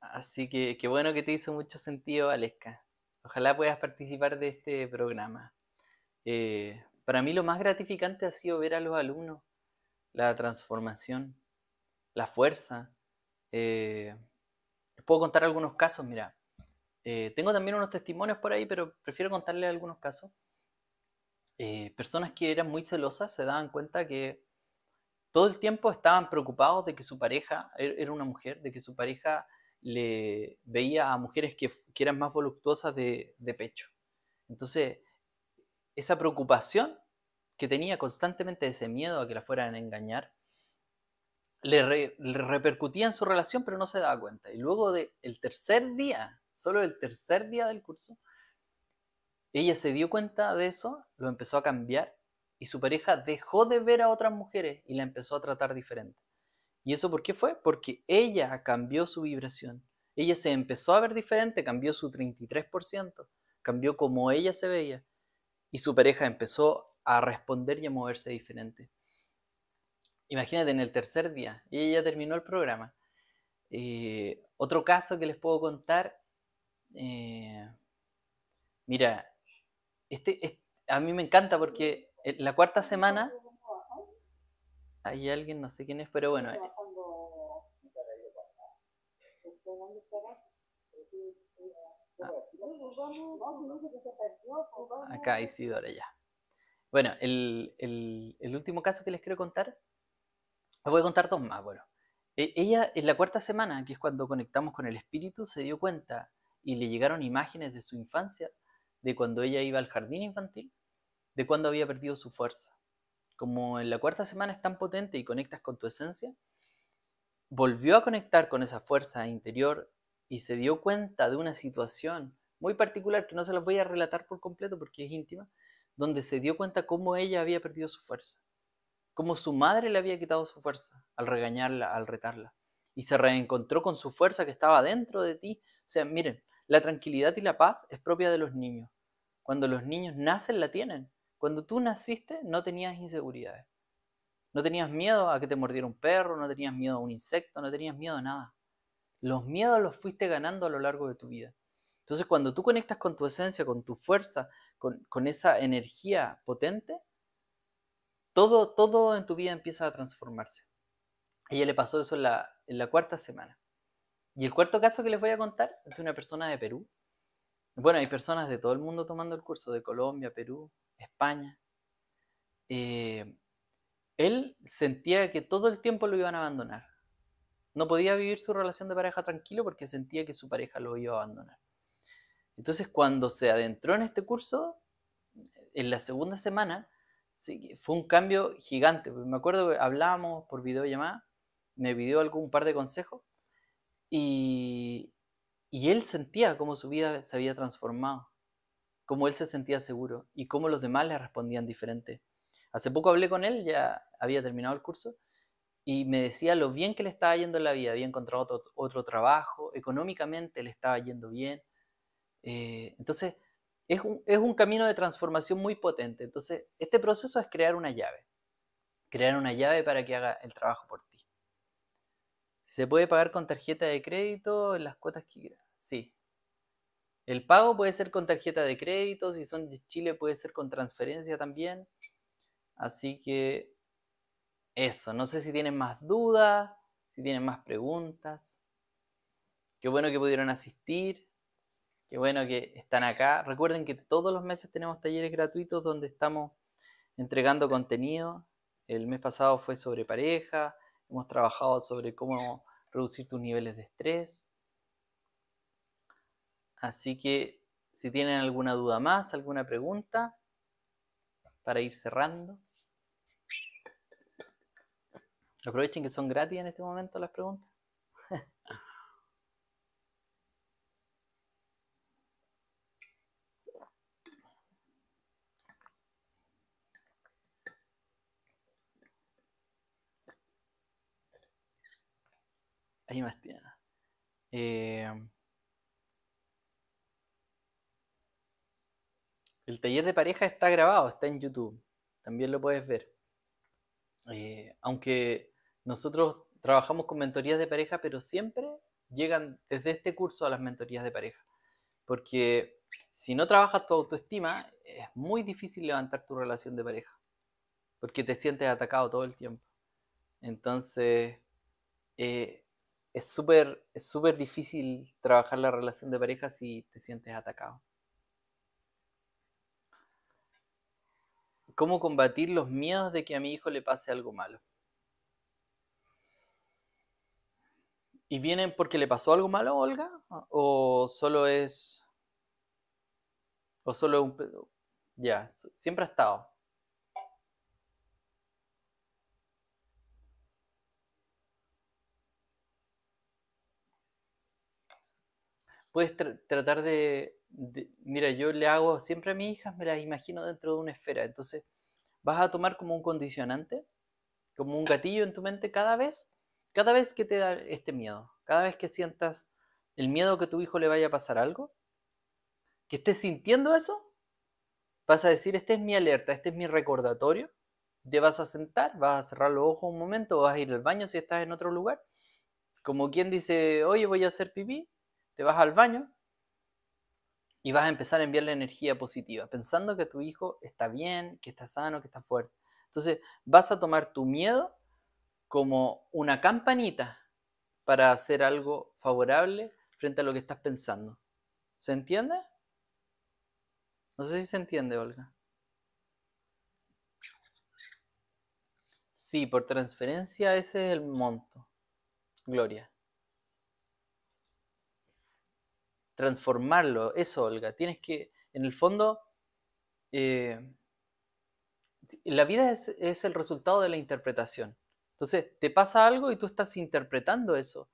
Así que qué bueno que te hizo mucho sentido, Aleska. Ojalá puedas participar de este programa. Eh, para mí lo más gratificante ha sido ver a los alumnos, la transformación, la fuerza. Eh, puedo contar algunos casos, mira. Eh, tengo también unos testimonios por ahí, pero prefiero contarle algunos casos. Eh, personas que eran muy celosas se daban cuenta que todo el tiempo estaban preocupados de que su pareja, er-, era una mujer, de que su pareja le veía a mujeres que, eran más voluptuosas de, pecho. Entonces, esa preocupación que tenía constantemente, ese miedo a que la fueran a engañar, le, repercutía en su relación, pero no se daba cuenta. Y luego del el tercer día solo el tercer día del curso, ella se dio cuenta de eso, lo empezó a cambiar y su pareja dejó de ver a otras mujeres y la empezó a tratar diferente. ¿Y eso por qué fue? Porque ella cambió su vibración. Ella se empezó a ver diferente, cambió su 33%, cambió como ella se veía y su pareja empezó a responder y a moverse diferente. Imagínate, en el tercer día, ella terminó el programa. Eh, otro caso que les puedo contar eh, mira, este, a mí me encanta porque eh, la cuarta semana hay alguien, no sé quién es, pero bueno. Eh, acá Isidora ya. Bueno, el, último caso que les quiero contar, les voy a contar dos más. Bueno, e, ella en la cuarta semana, que es cuando conectamos con el espíritu, se dio cuenta y le llegaron imágenes de su infancia, de cuando ella iba al jardín infantil, de cuando había perdido su fuerza. Como en la cuarta semana es tan potente y conectas con tu esencia, volvió a conectar con esa fuerza interior y se dio cuenta de una situación muy particular que no se las voy a relatar por completo porque es íntima, donde se dio cuenta cómo ella había perdido su fuerza, cómo su madre le había quitado su fuerza al regañarla, al retarla, y se reencontró con su fuerza que estaba dentro de ti. O sea, miren, la tranquilidad y la paz es propia de los niños. Cuando los niños nacen, la tienen. Cuando tú naciste, no tenías inseguridades. No tenías miedo a que te mordiera un perro, no tenías miedo a un insecto, no tenías miedo a nada. Los miedos los fuiste ganando a lo largo de tu vida. Entonces, cuando tú conectas con tu esencia, con tu fuerza, con, esa energía potente, todo, todo en tu vida empieza a transformarse. A ella le pasó eso en la cuarta semana. Y el cuarto caso que les voy a contar es de una persona de Perú. Bueno, hay personas de todo el mundo tomando el curso, de Colombia, Perú, España. Eh, él sentía que todo el tiempo lo iban a abandonar. No podía vivir su relación de pareja tranquilo porque sentía que su pareja lo iba a abandonar. Entonces, cuando se adentró en este curso, en la segunda semana, sí, fue un cambio gigante. Me acuerdo que hablábamos por videollamada, me pidió algún par de consejos y, él sentía cómo su vida se había transformado, cómo él se sentía seguro y cómo los demás le respondían diferente. Hace poco hablé con él, ya había terminado el curso, y me decía lo bien que le estaba yendo en la vida. Había encontrado otro, trabajo, económicamente le estaba yendo bien. Eh, entonces, es un camino de transformación muy potente. Entonces, este proceso es crear una llave. Crear una llave para que haga el trabajo por ti. Se puede pagar con tarjeta de crédito en las cuotas que quiera. Sí. El pago puede ser con tarjeta de crédito, si son de Chile puede ser con transferencia también. Así que eso, no sé si tienen más dudas, si tienen más preguntas. Qué bueno que pudieron asistir, qué bueno que están acá. Recuerden que todos los meses tenemos talleres gratuitos donde estamos entregando contenido. El mes pasado fue sobre pareja, Hemos trabajado sobre cómo reducir tus niveles de estrés. Así que si tienen alguna duda más, alguna pregunta, para ir cerrando. Aprovechen que son gratis en este momento las preguntas. Ahí más tiene. Eh, el taller de pareja está grabado, está en YouTube. También lo puedes ver. Eh, aunque nosotros trabajamos con mentorías de pareja, pero siempre llegan desde este curso a las mentorías de pareja. Porque si no trabajas tu autoestima, es muy difícil levantar tu relación de pareja. Porque te sientes atacado todo el tiempo. Entonces, eh, es súper es súper difícil trabajar la relación de pareja si te sientes atacado. ¿Cómo combatir los miedos de que a mi hijo le pase algo malo? ¿Y vienen porque le pasó algo malo, Olga? ¿O solo es... o solo es un... Ya, siempre ha estado. puedes tratar de, Mira, yo le hago siempre a mis hijas, me las imagino dentro de una esfera. Entonces, vas a tomar como un condicionante, como un gatillo en tu mente cada vez, cada vez que te da este miedo, cada vez que sientas el miedo que a tu hijo le vaya a pasar algo, que estés sintiendo eso, vas a decir, este es mi alerta, este es mi recordatorio, te vas a sentar, vas a cerrar los ojos un momento, vas a ir al baño si estás en otro lugar, como quien dice, oye, voy a hacer pipí, te vas al baño y vas a empezar a enviar la energía positiva, pensando que tu hijo está bien, que está sano, que está fuerte. Entonces vas a tomar tu miedo como una campanita para hacer algo favorable frente a lo que estás pensando. ¿Se entiende? No sé si se entiende, Olga. Sí, por transferencia ese es el monto. Gloria. transformarlo. Eso, Olga, tienes que, en el fondo, eh, la vida es, es, el resultado de la interpretación. Entonces, te pasa algo y tú estás interpretando eso.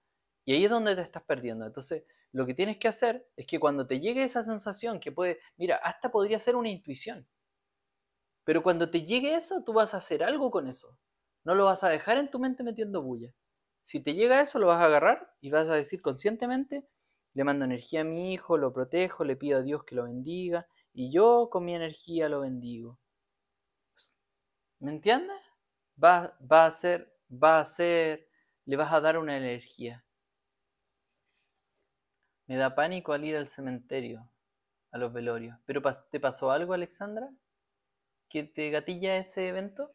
Y ahí es donde te estás perdiendo. Entonces, lo que tienes que hacer es que cuando te llegue esa sensación que puede, mira, hasta podría ser una intuición. Pero cuando te llegue eso, tú vas a hacer algo con eso. No lo vas a dejar en tu mente metiendo bulla. Si te llega eso, lo vas a agarrar y vas a decir conscientemente, le mando energía a mi hijo, lo protejo, le pido a Dios que lo bendiga y yo con mi energía lo bendigo. ¿Me entiendes? Va, a ser, va a ser, le vas a dar una energía. Me da pánico al ir al cementerio, a los velorios. ¿Pero te pasó algo, Alexandra? ¿Que te gatilla ese evento?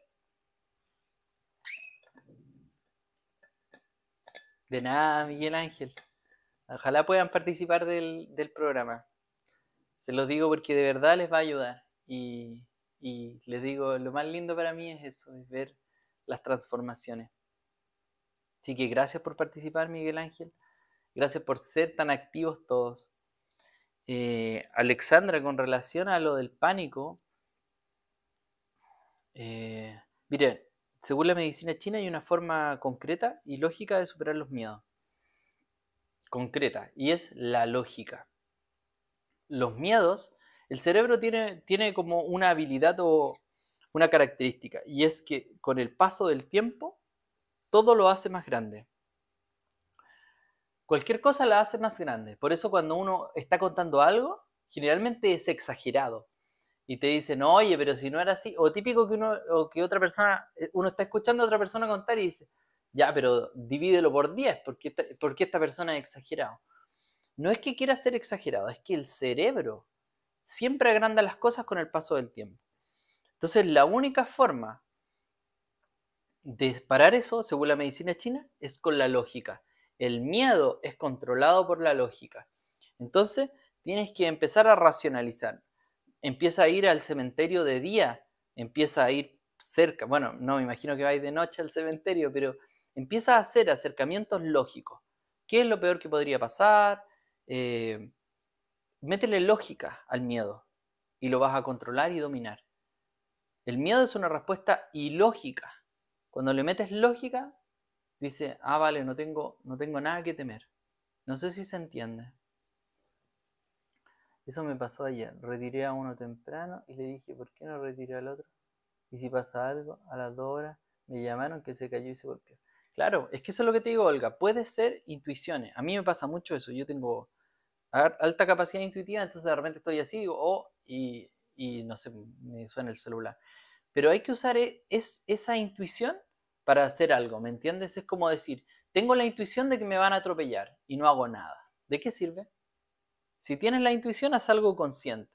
De nada, Miguel Ángel. Ojalá puedan participar del, programa. Se los digo porque de verdad les va a ayudar. Y, les digo, lo más lindo para mí es eso, es ver las transformaciones. Así que gracias por participar, Miguel Ángel. Gracias por ser tan activos todos. Eh, Alexandra, con relación a lo del pánico, eh, miren, según la medicina china hay una forma concreta y lógica de superar los miedos concreta y es la lógica. Los miedos, el cerebro tiene, tiene como una habilidad o una característica y es que con el paso del tiempo todo lo hace más grande. Cualquier cosa la hace más grande. Por eso cuando uno está contando algo, generalmente es exagerado. Y te dicen, oye, pero si no era así, o típico que uno o que otra persona, eh, uno está escuchando a otra persona contar y dice, ya, pero divídelo por 10, porque, porque esta persona es exagerado. No es que quiera ser exagerado, es que el cerebro siempre agranda las cosas con el paso del tiempo. Entonces, la única forma de parar eso, según la medicina china, es con la lógica. El miedo es controlado por la lógica. Entonces, tienes que empezar a racionalizar. Empieza a ir al cementerio de día, empieza a ir cerca. Bueno, no me imagino que vais de noche al cementerio, pero empieza a hacer acercamientos lógicos. ¿Qué es lo peor que podría pasar? Eh, métele lógica al miedo y lo vas a controlar y dominar. El miedo es una respuesta ilógica. Cuando le metes lógica, dice, ah, vale, no tengo, no tengo nada que temer. No sé si se entiende. Eso me pasó ayer. Retiré a uno temprano y le dije, ¿por qué no retiré al otro? Y si pasa algo, a las dos horas me llamaron que se cayó y se golpeó. Claro, es que eso es lo que te digo, Olga. Puede ser intuiciones. A mí me pasa mucho eso. Yo tengo alta capacidad intuitiva, entonces de repente estoy así oh, y, no sé, me suena el celular. Pero hay que usar e, esa intuición para hacer algo, ¿me entiendes? Es como decir, tengo la intuición de que me van a atropellar y no hago nada. ¿De qué sirve? Si tienes la intuición, haz algo consciente.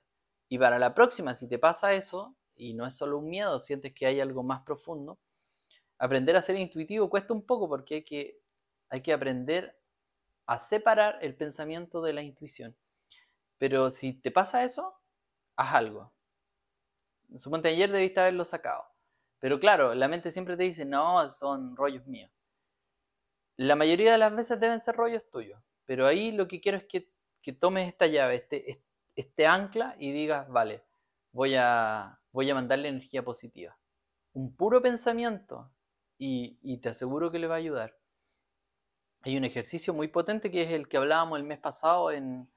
Y para la próxima, si te pasa eso, y no es solo un miedo, sientes que hay algo más profundo, aprender a ser intuitivo cuesta un poco porque hay que, hay que aprender a separar el pensamiento de la intuición. Pero si te pasa eso, haz algo. Suponte ayer debiste haberlo sacado. Pero claro, la mente siempre te dice, no, son rollos míos. La mayoría de las veces deben ser rollos tuyos. Pero ahí lo que quiero es que, tomes esta llave, este, este ancla y digas, vale, voy a, voy a mandarle energía positiva. Un puro pensamiento y, te aseguro que le va a ayudar. Hay un ejercicio muy potente que es el que hablábamos el mes pasado en,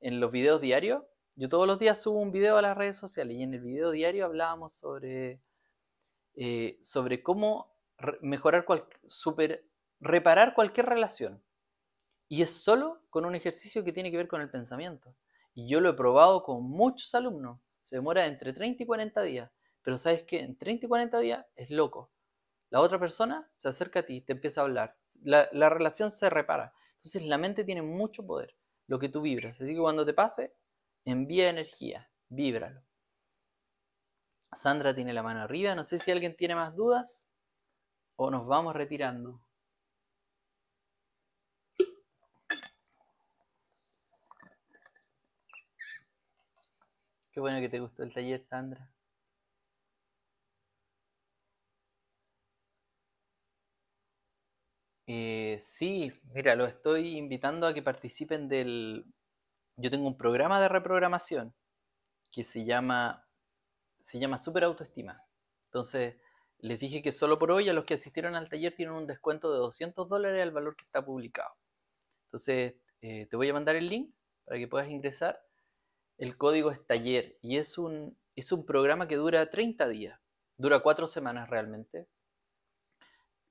los videos diarios. Yo todos los días subo un video a las redes sociales y en el video diario hablábamos sobre, eh, sobre cómo mejorar, cualquier super, reparar cualquier relación. Y es solo con un ejercicio que tiene que ver con el pensamiento. Y yo lo he probado con muchos alumnos. Se demora entre 30 y 40 días. Pero sabes que en 30 y 40 días es loco la otra persona se acerca a ti, te empieza a hablar, la, relación se repara. Entonces la mente tiene mucho poder, lo que tú vibras. Así que cuando te pase, envía energía, víbralo. Sandra tiene la mano arriba, no sé si alguien tiene más dudas o nos vamos retirando. Qué bueno que te gustó el taller, Sandra. Eh, sí, mira, lo estoy invitando a que participen del... Yo tengo un programa de reprogramación que se llama, se llama Super Autoestima. Entonces, les dije que solo por hoy a los que asistieron al taller tienen un descuento de 200 dólares al valor que está publicado. Entonces, eh, te voy a mandar el link para que puedas ingresar. El código es taller y es un, es un programa que dura 30 días, dura cuatro semanas realmente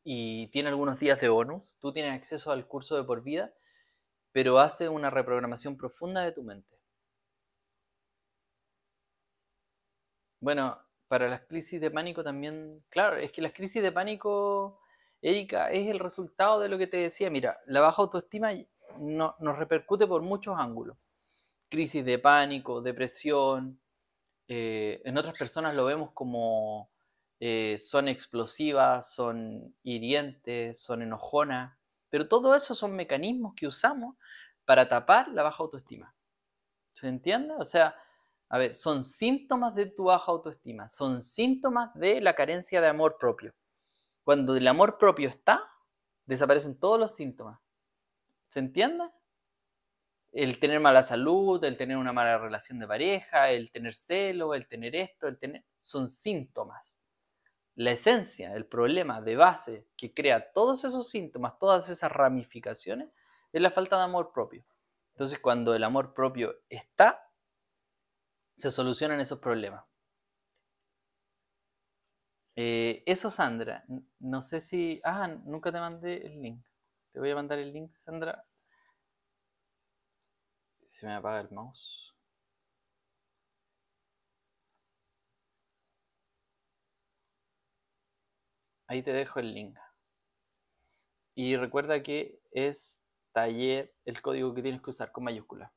y tiene algunos días de bonus. Tú tienes acceso al curso de por vida, pero hace una reprogramación profunda de tu mente. Bueno, para las crisis de pánico también, claro, es que las crisis de pánico, Erika, es el resultado de lo que te decía. Mira, la baja autoestima no, nos repercute por muchos ángulos. Crisis de pánico, depresión. Eh, en otras personas lo vemos como eh, son explosivas, son hirientes, son enojonas, pero todo eso son mecanismos que usamos para tapar la baja autoestima. ¿Se entiende? O sea, a ver, son síntomas de tu baja autoestima, son síntomas de la carencia de amor propio. Cuando el amor propio está, desaparecen todos los síntomas. ¿Se entiende? El tener mala salud, el tener una mala relación de pareja, el tener celo, el tener esto, el tener... Son síntomas la esencia, el problema de base que crea todos esos síntomas, todas esas ramificaciones, es la falta de amor propio. Entonces, cuando el amor propio está, se solucionan esos problemas. Eh, eso, Sandra, no sé si... Ah, nunca te mandé el link. Te voy a mandar el link, Sandra. Se me apaga el mouse. Ahí te dejo el link. Y recuerda que es taller el código que tienes que usar con mayúscula.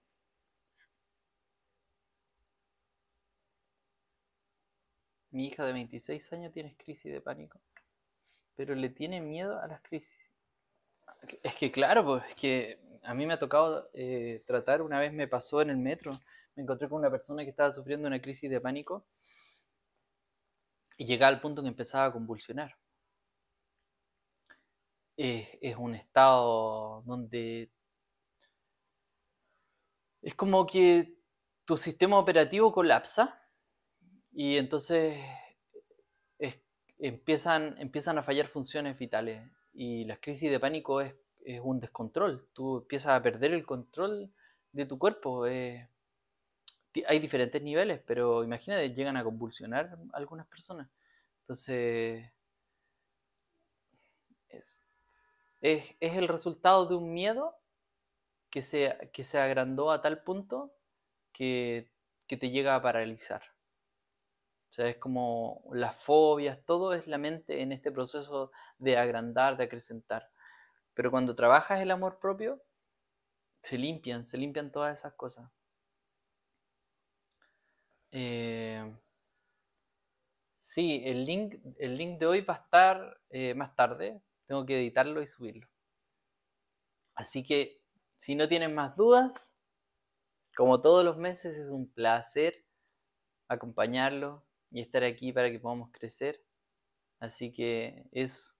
Mi hija de 26 años tiene crisis de pánico, pero le tiene miedo a las crisis. Es que claro, pues es que a mí me ha tocado eh, tratar, una vez me pasó en el metro, me encontré con una persona que estaba sufriendo una crisis de pánico y llegaba al punto que empezaba a convulsionar es, un estado donde es como que tu sistema operativo colapsa y entonces empiezan, empiezan a fallar funciones vitales y las crisis de pánico es, un descontrol, tú empiezas a perder el control de tu cuerpo. Eh, hay diferentes niveles, pero imagínate, llegan a convulsionar algunas personas. Entonces, es, es, el resultado de un miedo que se, agrandó a tal punto que, te llega a paralizar. O sea, es como las fobias, todo es la mente en este proceso de agrandar, de acrecentar. Pero cuando trabajas el amor propio, se limpian, se limpian todas esas cosas. Eh, sí, el link, el link de hoy va a estar eh, más tarde, tengo que editarlo y subirlo. Así que, si no tienen más dudas, como todos los meses, es un placer acompañarlo y estar aquí para que podamos crecer. Así que es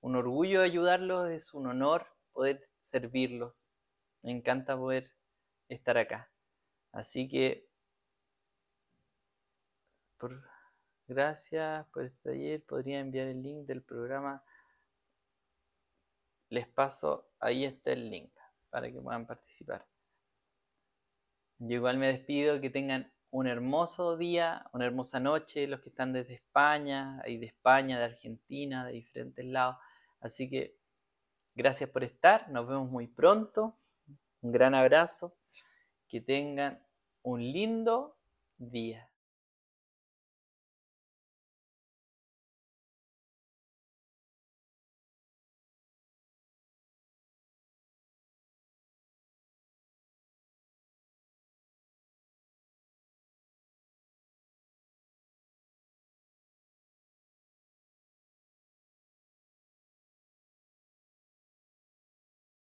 un orgullo ayudarlos, es un honor poder servirlos. Me encanta poder estar acá. Así que, gracias por este taller. Podría enviar el link del programa les paso, ahí está el link para que puedan participar. Yo igual me despido, que tengan un hermoso día, una hermosa noche, los que están desde España, ahí de España, de Argentina, de diferentes lados. Así que gracias por estar, nos vemos muy pronto, un gran abrazo, que tengan un lindo día.